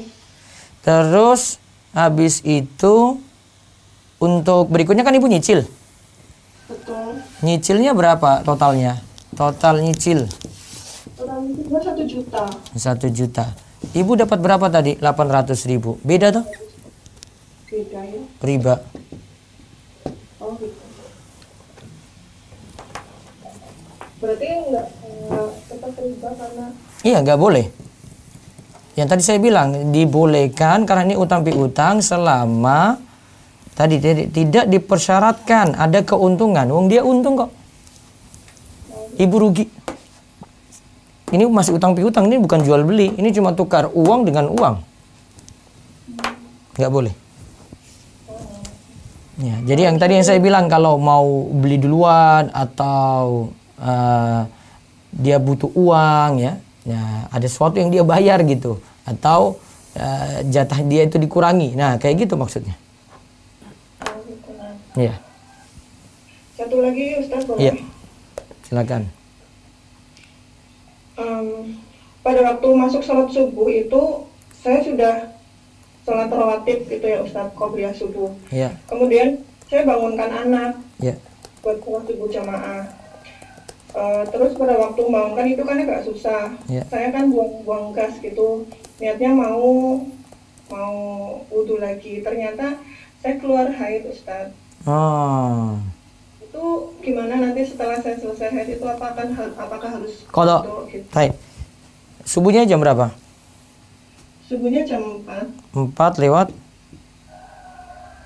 Terus habis itu untuk berikutnya kan ibu nyicil. Betul. Nyicilnya berapa totalnya? Total nyicil. Total nyicil satu juta. Satu juta. Ibu dapat berapa tadi? 800 ribu. Beda tuh? Beda ya. Riba. Oh, gitu. Berarti enggak, enggak eh, tetap riba karena Iya, nggak boleh yang tadi saya bilang dibolehkan karena ini utang piutang selama tadi tidak dipersyaratkan ada keuntungan. Wong dia untung kok. Ibu rugi. Ini masih utang piutang, ini bukan jual beli, ini cuma tukar uang dengan uang. Nggak boleh. Ya, jadi yang tadi yang saya bilang kalau mau beli duluan atau uh, dia butuh uang ya, Nah, ada sesuatu yang dia bayar gitu atau uh, jatah dia itu dikurangi. Nah, kayak gitu maksudnya. Oh, Iya. Satu lagi Ustaz boleh? Iya. Silakan. Um, pada waktu masuk sholat subuh itu saya sudah sholat rawatib gitu ya Ustaz Qobliyah subuh. Iya. Kemudian saya bangunkan anak. Iya. Buat sholat subuh jamaah Uh, terus pada waktu mau kan itu kan agak susah. Yeah. Saya kan buang-buang gas gitu. Niatnya mau mau wudhu lagi. Ternyata saya keluar haid Ustaz. Oh. Itu gimana nanti setelah saya selesai haid itu apakah apakah harus Kalau gitu? Hai. Subuhnya jam berapa? Subuhnya jam 4. 4 lewat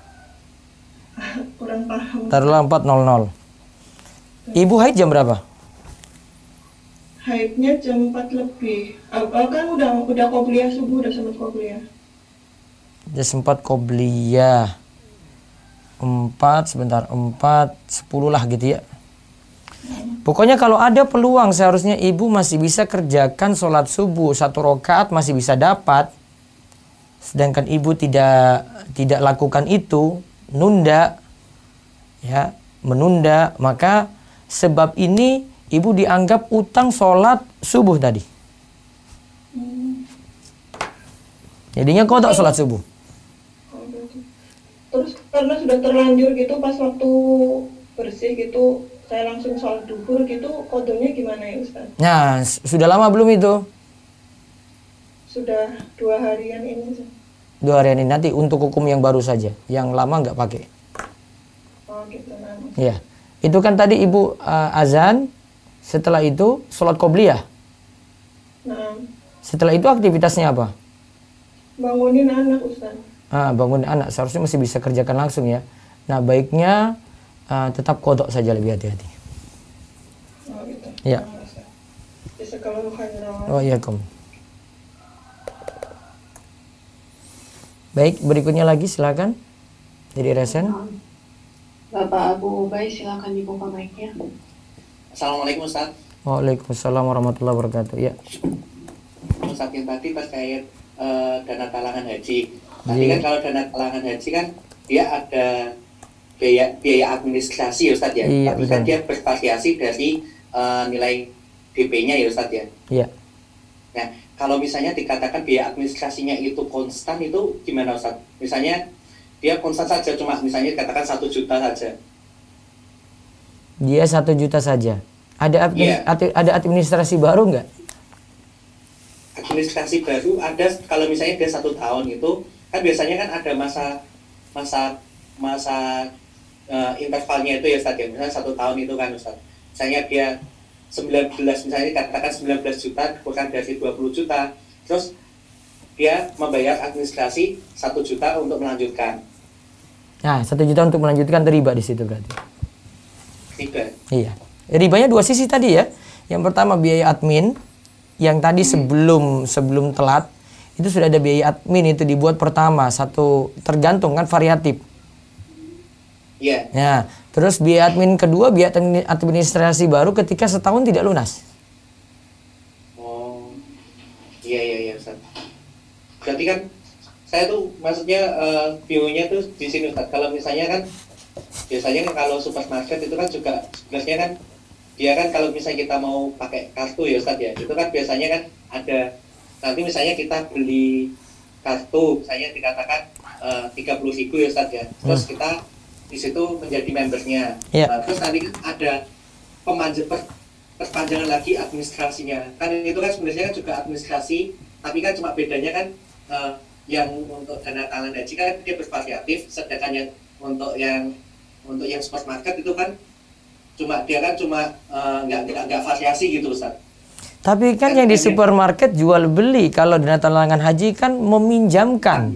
kurang paham. Terlambat 4.00. Ibu haid jam berapa? haidnya jam 4 lebih uh, kan udah udah kobliya subuh udah sempat kobliya udah sempat kobliya 4 sebentar 4 10 lah gitu ya Pokoknya kalau ada peluang seharusnya ibu masih bisa kerjakan sholat subuh satu rokaat masih bisa dapat. Sedangkan ibu tidak tidak lakukan itu, nunda, ya menunda. Maka sebab ini ibu dianggap utang sholat subuh tadi. Jadinya kau tak sholat subuh. Terus karena sudah terlanjur gitu pas waktu bersih gitu saya langsung sholat duhur gitu kodonya gimana ya Ustaz? Nah sudah lama belum itu? Sudah dua harian ini. Dua harian ini nanti untuk hukum yang baru saja, yang lama nggak pakai. Oh gitu. Nah. Iya. itu kan tadi ibu uh, azan setelah itu sholat qobliyah. Nah. Setelah itu aktivitasnya apa? Bangunin anak Ustaz. Ah, bangunin anak seharusnya masih bisa kerjakan langsung ya. Nah, baiknya uh, tetap kodok saja lebih hati-hati. Oh, gitu. Ya. ya oh iya Baik, berikutnya lagi silakan. Jadi resen. Bapak Abu Ubay silakan dibuka mic-nya. Assalamualaikum Ustaz. Waalaikumsalam warahmatullahi wabarakatuh. Ya. Ustaz yang tadi terkait uh, eh, dana talangan haji. Tadi iya. kan kalau dana talangan haji kan dia ada biaya biaya administrasi ya Ustaz ya. Iya, Tapi kan dia bervariasi dari uh, nilai DP-nya ya Ustaz ya. Iya. Nah, kalau misalnya dikatakan biaya administrasinya itu konstan itu gimana Ustaz? Misalnya dia konstan saja cuma misalnya dikatakan satu juta saja dia satu juta saja. Ada yeah. ada administrasi baru nggak? Administrasi baru ada kalau misalnya dia satu tahun itu kan biasanya kan ada masa masa masa uh, intervalnya itu ya Ustaz ya misalnya satu tahun itu kan Ustaz misalnya dia 19 misalnya katakan 19 juta bukan dari 20 juta terus dia membayar administrasi satu juta untuk melanjutkan nah satu juta untuk melanjutkan terlibat di situ berarti Riba. Iya. Eh, ribanya dua sisi tadi ya. Yang pertama biaya admin yang tadi hmm. sebelum sebelum telat itu sudah ada biaya admin itu dibuat pertama satu tergantung kan variatif. Iya. Yeah. Nah, terus biaya admin kedua biaya administrasi baru ketika setahun tidak lunas. Oh. Iya iya iya Ustaz. Berarti kan saya tuh maksudnya uh, eh, view-nya tuh di sini Ustaz. Kalau misalnya kan biasanya kan kalau supermarket itu kan juga sebenarnya kan dia kan kalau misalnya kita mau pakai kartu ya Ustaz ya itu kan biasanya kan ada nanti misalnya kita beli kartu misalnya dikatakan eh, tiga puluh ribu ya Ustaz ya terus hmm. kita di situ menjadi membersnya yeah. nah, terus nanti kan ada pemanjat per, perpanjangan lagi administrasinya kan itu kan sebenarnya kan juga administrasi tapi kan cuma bedanya kan uh, yang untuk dana talent haji kan dia bervariatif sedangkan yang untuk yang untuk yang supermarket itu kan cuma dia kan cuma eh, nggak uh, nggak variasi gitu Ustaz. Tapi kan, kan yang di supermarket jual beli, kalau dana talangan haji kan meminjamkan. Ah,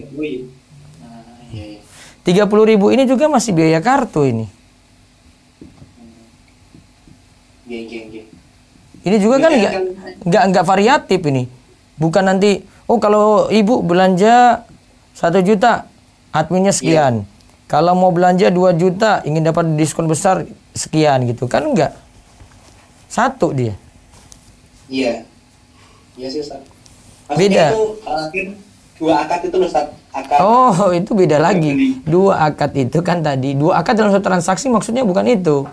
iya, ah, iya, iya. Tiga puluh ribu ini juga masih biaya kartu ini. Hmm. Ini juga kan nggak kan- nggak nggak variatif ini, bukan nanti oh kalau ibu belanja satu juta adminnya sekian, kalau mau belanja 2 juta, ingin dapat diskon besar sekian gitu. Kan enggak. Satu dia. Iya. Iya sih, Ustaz. Maksudnya beda. itu dua akad itu loh, Ustaz. Akad. Oh, itu beda lagi. Dua akad itu kan tadi, dua akad dalam satu transaksi maksudnya bukan itu.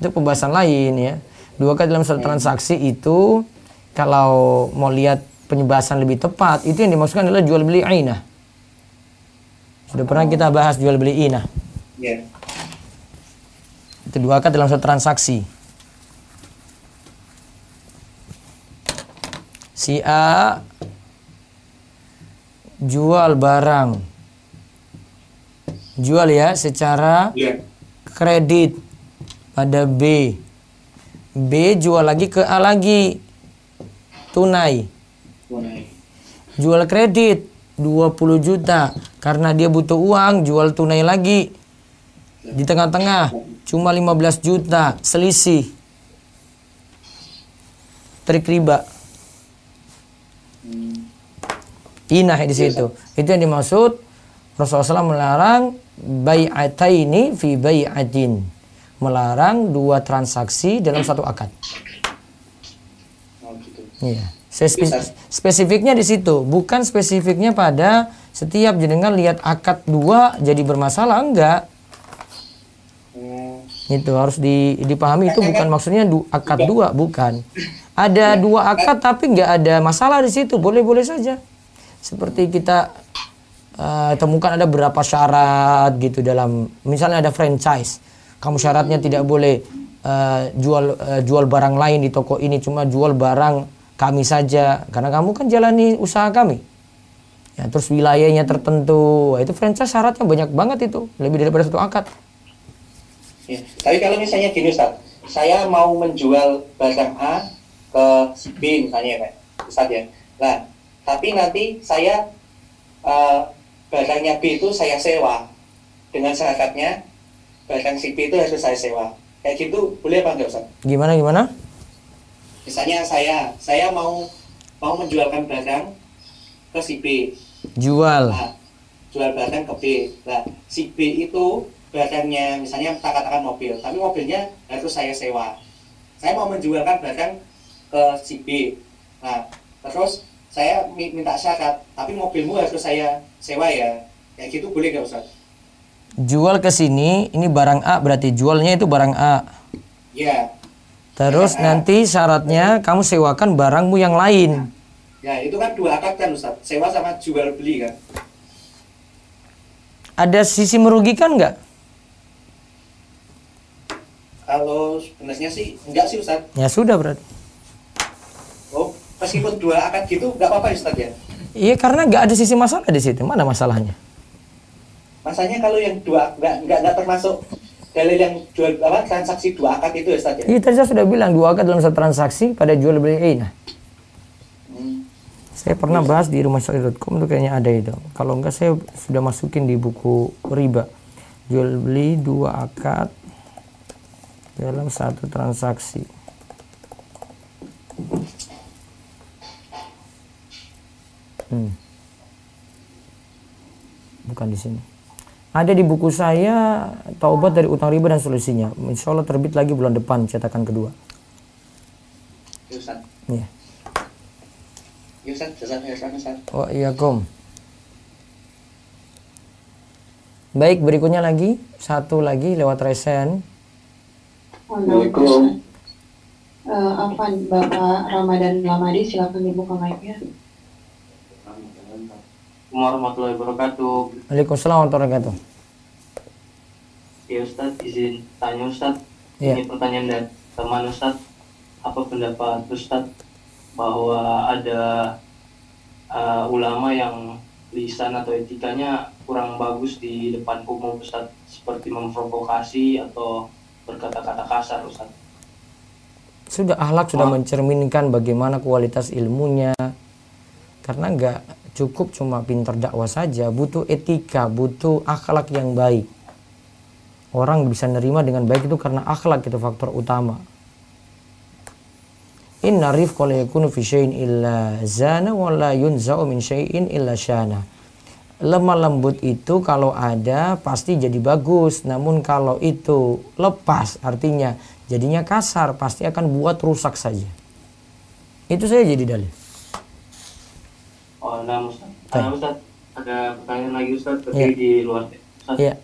Itu pembahasan lain ya. Dua akad dalam satu iya. transaksi itu kalau mau lihat penyebasan lebih tepat, itu yang dimaksudkan adalah jual beli ainah. Sudah pernah kita bahas jual beli inah. Yeah. Itu dua akad dalam satu transaksi. Si A jual barang. Jual ya secara yeah. kredit pada B. B jual lagi ke A lagi. Tunai. Tunai. Jual kredit 20 juta karena dia butuh uang jual tunai lagi di tengah-tengah cuma 15 juta selisih trik riba inah di situ itu yang dimaksud Rasulullah SAW melarang ini fi bayatin melarang dua transaksi dalam satu akad oh, gitu. iya spesifiknya di situ, bukan spesifiknya pada setiap jenengan lihat akad dua jadi bermasalah enggak. Hmm. Itu harus di, dipahami itu bukan maksudnya du, akad Tidak. dua, bukan. Ada iya. dua akad tapi enggak ada masalah di situ, boleh-boleh saja. Seperti kita uh, temukan ada berapa syarat gitu dalam misalnya ada franchise. Kamu syaratnya tidak boleh Uh, jual uh, jual barang lain di toko ini cuma jual barang kami saja karena kamu kan jalani usaha kami ya terus wilayahnya tertentu itu franchise syaratnya banyak banget itu lebih daripada satu akad ya, tapi kalau misalnya gini Ustaz saya mau menjual barang A ke B misalnya ya Ustaz ya nah tapi nanti saya uh, eh, barangnya B itu saya sewa dengan syaratnya barang si B itu harus saya sewa kayak gitu boleh apa enggak Ustaz? gimana gimana? Misalnya saya, saya mau mau menjualkan barang ke si B. Jual. Nah, jual barang ke B. Nah, si B itu barangnya misalnya kita katakan mobil, tapi mobilnya harus saya sewa. Saya mau menjualkan barang ke si B. Nah, terus saya minta syarat, tapi mobilmu harus saya sewa ya. Kayak gitu boleh nggak Ustaz? Jual ke sini, ini barang A berarti jualnya itu barang A. Ya, Terus iya. nanti syaratnya kamu sewakan barangmu yang lain. Ya, itu kan dua akad kan Ustaz. Sewa sama jual beli kan. Ada sisi merugikan nggak? Kalau sebenarnya sih enggak sih Ustaz. Ya sudah berarti. Oh, meskipun dua akad gitu nggak apa-apa Ustaz ya? Iya, karena nggak ada sisi masalah di situ. Mana masalahnya? Masalahnya kalau yang dua nggak nggak termasuk dalil yang jual apa transaksi dua akad itu ya Ustaz ya? Iya tadi saya sudah bilang dua akad dalam satu transaksi pada jual beli inah. Hmm. Saya pernah bahas di rumah sakit.com itu kayaknya ada itu. Kalau enggak saya sudah masukin di buku riba. Jual beli dua akad dalam satu transaksi. Hmm. Bukan di sini. Ada di buku saya Taubat dari utang riba dan solusinya. Insya Allah terbit lagi bulan depan cetakan kedua. Iya, iya. Iya, Ustaz. Iya. Ustaz, Ustaz, Oh iya kom. Baik, berikutnya lagi satu lagi lewat resen. Waalaikumsalam. Uh, Afan, Bapak Ramadan Lamadi, silakan dibuka mic-nya. Assalamualaikum warahmatullahi wabarakatuh. Waalaikumsalam warahmatullahi wabarakatuh. Ya Ustaz, izin tanya Ustaz. Ya. Ini pertanyaan dari teman Ustaz. Apa pendapat Ustaz bahwa ada uh, ulama yang lisan atau etikanya kurang bagus di depan umum Ustaz seperti memprovokasi atau berkata-kata kasar Ustaz? Sudah ahlak sudah mencerminkan bagaimana kualitas ilmunya. Karena enggak cukup cuma pinter dakwah saja, butuh etika, butuh akhlak yang baik. Orang bisa nerima dengan baik itu karena akhlak itu faktor utama. Inna rifqa la yakunu fi syai'in illa zana wa la yunza'u min syai'in illa syana. Lemah lembut itu kalau ada pasti jadi bagus, namun kalau itu lepas artinya jadinya kasar pasti akan buat rusak saja. Itu saya jadi dalil. Salam Ustaz. Uh, Ustaz, ada pertanyaan lagi Ustaz, tapi yeah. di luar Ustaz. Yeah. Iya.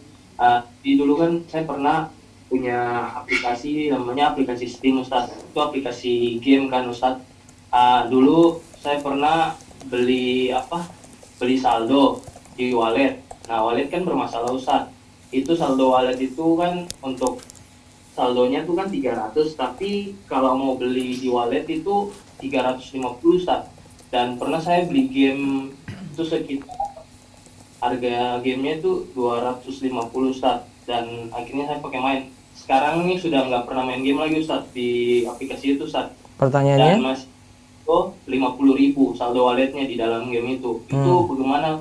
Uh, di dulu kan saya pernah punya aplikasi namanya aplikasi Steam Ustaz. Itu aplikasi game kan Ustaz. Uh, eh, dulu saya pernah beli apa? Beli saldo di wallet. Nah, wallet kan bermasalah Ustaz. Itu saldo wallet itu kan untuk saldonya itu kan 300 tapi kalau mau beli di wallet itu 350 Ustaz dan pernah saya beli game itu sekitar harga gamenya itu 250 Ustaz dan akhirnya saya pakai main sekarang ini sudah nggak pernah main game lagi Ustaz di aplikasi itu Ustaz pertanyaannya dan masih oh, 50 ribu saldo walletnya di dalam game itu hmm. itu bagaimana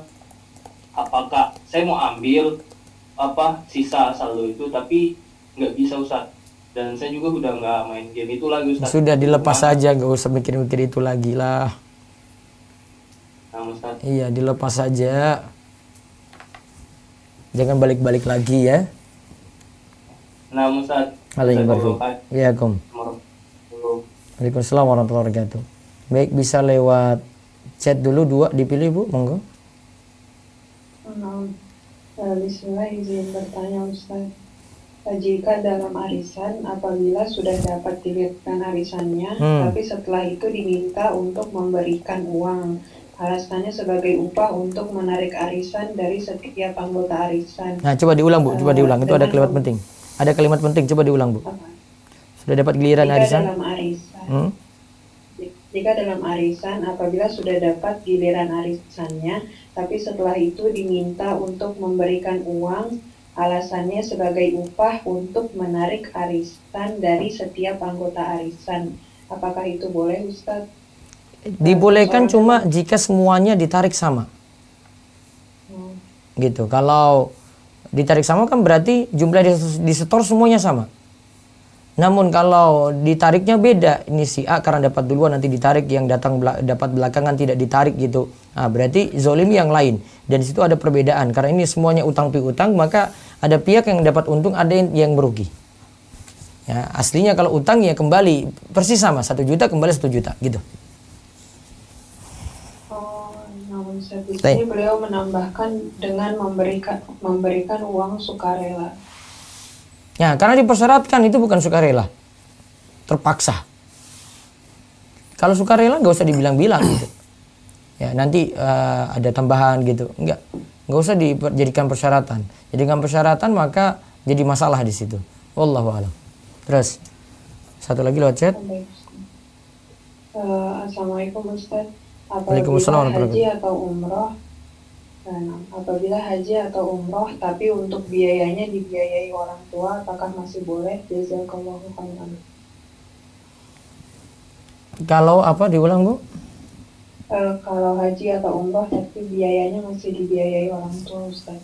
apakah saya mau ambil apa sisa saldo itu tapi nggak bisa Ustaz dan saya juga udah nggak main game itu lagi Ustaz. sudah dilepas Bagaimana? aja nggak usah mikir-mikir itu lagi lah Ustaz. Iya, dilepas saja. Jangan balik-balik lagi ya. Nah, Ustaz. Waalaikumsalam. Ya, Kum. Waalaikumsalam warahmatullahi wabarakatuh. Baik, bisa lewat chat dulu dua dipilih Bu, monggo. Eh, Bismillah izin bertanya Ustaz jika dalam arisan apabila sudah dapat dilihatkan arisannya hmm. tapi setelah itu diminta untuk memberikan uang Alasannya sebagai upah untuk menarik arisan dari setiap anggota arisan. Nah, coba diulang, Bu. Coba eh, diulang. Itu ada kalimat penting. Ada kalimat penting, coba diulang, Bu. Sudah dapat giliran Jika arisan? Dalam arisan. Hmm? Jika dalam arisan, apabila sudah dapat giliran arisannya, tapi setelah itu diminta untuk memberikan uang, alasannya sebagai upah untuk menarik arisan dari setiap anggota arisan. Apakah itu boleh, Ustadz? dibolehkan cuma jika semuanya ditarik sama. Hmm. Gitu. Kalau ditarik sama kan berarti jumlah disetor semuanya sama. Namun kalau ditariknya beda, ini si A karena dapat duluan nanti ditarik, yang datang belak dapat belakangan tidak ditarik gitu. Nah, berarti zolim yang lain. Dan situ ada perbedaan karena ini semuanya utang piutang, maka ada pihak yang dapat untung, ada yang, yang merugi. Ya, aslinya kalau utang ya kembali persis sama satu juta kembali satu juta gitu. Ini beliau menambahkan dengan memberikan memberikan uang sukarela. Ya, karena dipersyaratkan itu bukan sukarela. Terpaksa. Kalau sukarela nggak usah dibilang-bilang gitu. Ya, nanti uh, ada tambahan gitu. Enggak. Nggak usah dijadikan persyaratan. Jadikan persyaratan maka jadi masalah di situ. Wallahu a'lam. Terus satu lagi lewat chat. Uh, Assalamualaikum Ustaz. Waalaikumsalam warahmatullahi Haji atau umroh Nah, apabila haji atau umroh tapi untuk biayanya dibiayai orang tua apakah masih boleh jazakallahu khairan kalau apa diulang bu e, kalau haji atau umroh tapi biayanya masih dibiayai orang tua Ustaz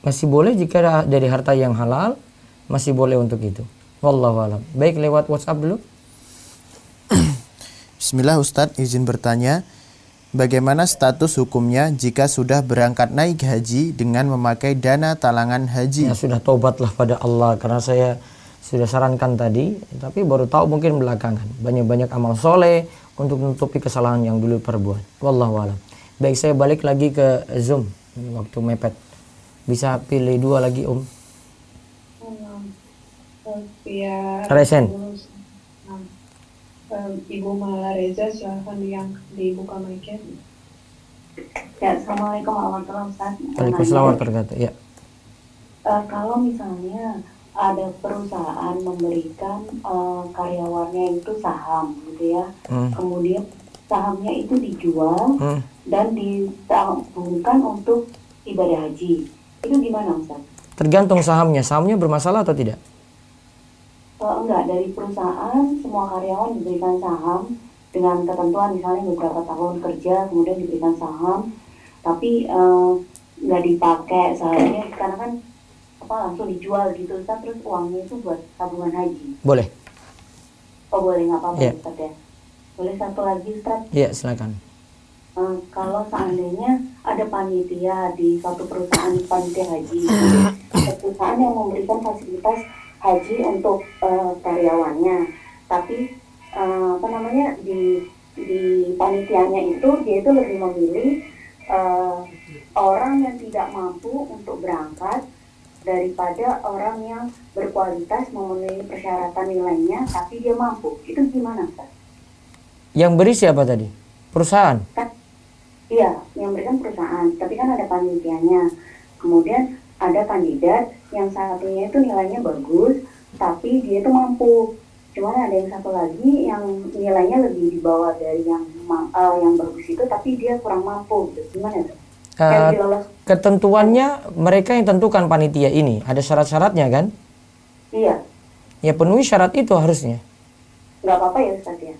masih boleh jika dari harta yang halal masih boleh untuk itu wallahu alam baik lewat WhatsApp dulu Bismillah Ustadz, izin bertanya, bagaimana status hukumnya jika sudah berangkat naik haji dengan memakai dana talangan haji? Ya sudah tobatlah pada Allah karena saya sudah sarankan tadi, tapi baru tahu mungkin belakangan. Banyak-banyak amal soleh untuk menutupi kesalahan yang dulu perbuat. Wallahu alam. Baik saya balik lagi ke Zoom waktu mepet. Bisa pilih dua lagi Om. Um. Resen. Ibu Mala Reza silahkan yang dibuka mic-nya. Ya, Assalamualaikum warahmatullahi wabarakatuh. Waalaikumsalam warahmatullahi wabarakatuh. Ya. Uh, kalau misalnya ada perusahaan memberikan uh, karyawannya itu saham gitu ya, hmm. kemudian sahamnya itu dijual hmm. dan ditabungkan untuk ibadah haji. Itu gimana Ustaz? Tergantung sahamnya, sahamnya bermasalah atau tidak? kalau enggak dari perusahaan semua karyawan diberikan saham dengan ketentuan misalnya beberapa tahun kerja kemudian diberikan saham tapi eh, nggak uh, dipakai sahamnya karena kan apa langsung dijual gitu Ustaz, terus uangnya itu buat tabungan haji boleh oh boleh nggak apa-apa yeah. Ustaz ya boleh satu lagi Ustaz iya yeah, silakan uh, kalau seandainya ada panitia di suatu perusahaan panitia haji perusahaan yang memberikan fasilitas haji untuk uh, karyawannya tapi uh, apa namanya di di panitianya itu dia itu lebih memilih uh, orang yang tidak mampu untuk berangkat daripada orang yang berkualitas memenuhi persyaratan nilainya tapi dia mampu itu gimana Pak? Yang beri siapa tadi? Perusahaan? Kan, iya, yang berikan perusahaan tapi kan ada panitianya kemudian ada kandidat yang satunya itu nilainya bagus tapi dia itu mampu cuman ada yang satu lagi yang nilainya lebih di bawah dari yang uh, yang bagus itu tapi dia kurang mampu gitu gimana tuh Uh, ketentuannya mereka yang tentukan panitia ini ada syarat-syaratnya kan? Iya. Ya penuhi syarat itu harusnya. Gak apa-apa ya Ustaz ya.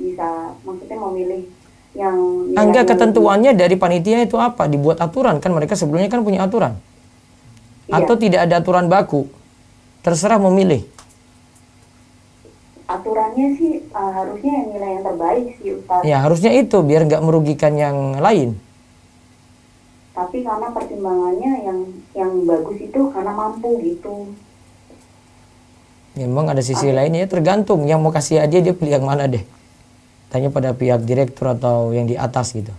Bisa maksudnya memilih yang. Angga ketentuannya dari panitia itu apa? Dibuat aturan kan mereka sebelumnya kan punya aturan atau iya. tidak ada aturan baku? Terserah memilih. Aturannya sih uh, harusnya yang nilai yang terbaik sih Ustaz. Ya harusnya itu biar nggak merugikan yang lain. Tapi karena pertimbangannya yang yang bagus itu karena mampu gitu. Memang ada sisi ah. lainnya ya, tergantung yang mau kasih aja dia pilih yang mana deh. Tanya pada pihak direktur atau yang di atas gitu.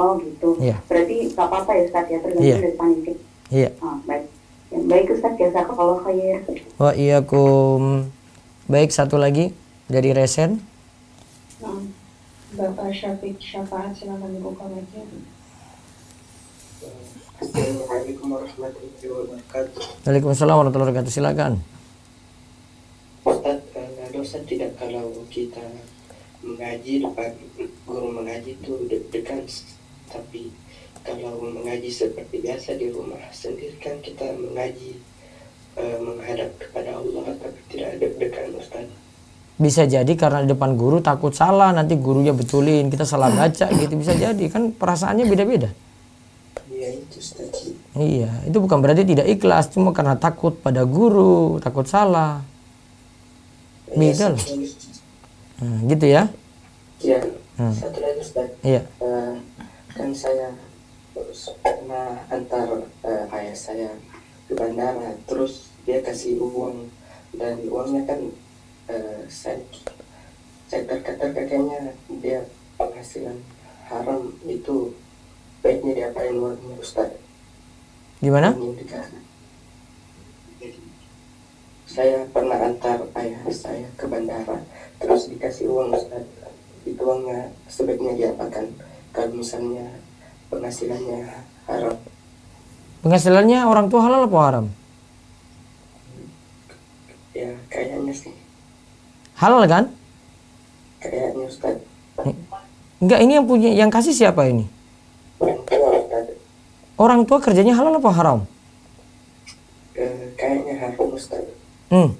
Oh gitu. Ya. Berarti nggak apa-apa ya Ustaz ya tergantung ya. dari panitia. Iya. Yeah. Oh, baik. Yang Ustaz jasa ya, kalau khair. Ya. Oh, Wa iyakum. Baik satu lagi dari Resen. Bapak Syafiq Syafaat silakan dibuka lagi. Assalamualaikum warahmatullahi wabarakatuh. Waalaikumsalam warahmatullahi wabarakatuh. Silakan. Ustaz, dosa tidak kalau kita mengaji depan guru mengaji itu dekat, tapi kalau mengaji seperti biasa di rumah sendiri kan kita mengaji e, menghadap kepada Allah tapi tidak ada dekat Ustaz bisa jadi karena di depan guru takut salah nanti gurunya betulin kita salah baca gitu bisa jadi kan perasaannya beda-beda ya, itu, iya itu bukan berarti tidak ikhlas cuma karena takut pada guru takut salah iya, beda loh hmm, gitu ya iya hmm. satu lagi Ustaz iya uh, kan saya terus pernah antar uh, ayah saya ke bandara terus dia kasih uang dan uangnya kan uh, saya saya terkata kakeknya dia penghasilan haram itu baiknya diapain uangnya Ustaz gimana saya pernah antar ayah saya ke bandara terus dikasih uang Ustaz itu uangnya sebaiknya diapakan kalau misalnya penghasilannya haram penghasilannya orang tua halal apa haram ya kayaknya sih halal kan kayaknya Ustaz enggak ini yang punya yang kasih siapa ini orang tua kerjanya halal apa haram eh, kayaknya haram Ustaz hmm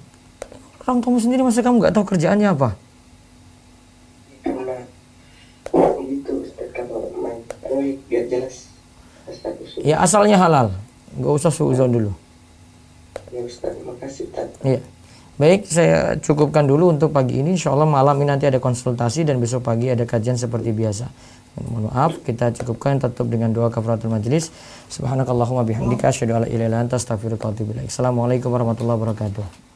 orang tua sendiri masa kamu nggak tahu kerjaannya apa Ya asalnya halal. Enggak usah suzon dulu. Ya Iya. Baik, saya cukupkan dulu untuk pagi ini. Insya Allah malam ini nanti ada konsultasi dan besok pagi ada kajian seperti biasa. Mohon maaf, kita cukupkan tetap dengan doa kafaratul majlis. Subhanakallahumma bihamdika asyhadu an la ilaha illa anta astaghfiruka wa atubu Assalamualaikum warahmatullahi wabarakatuh.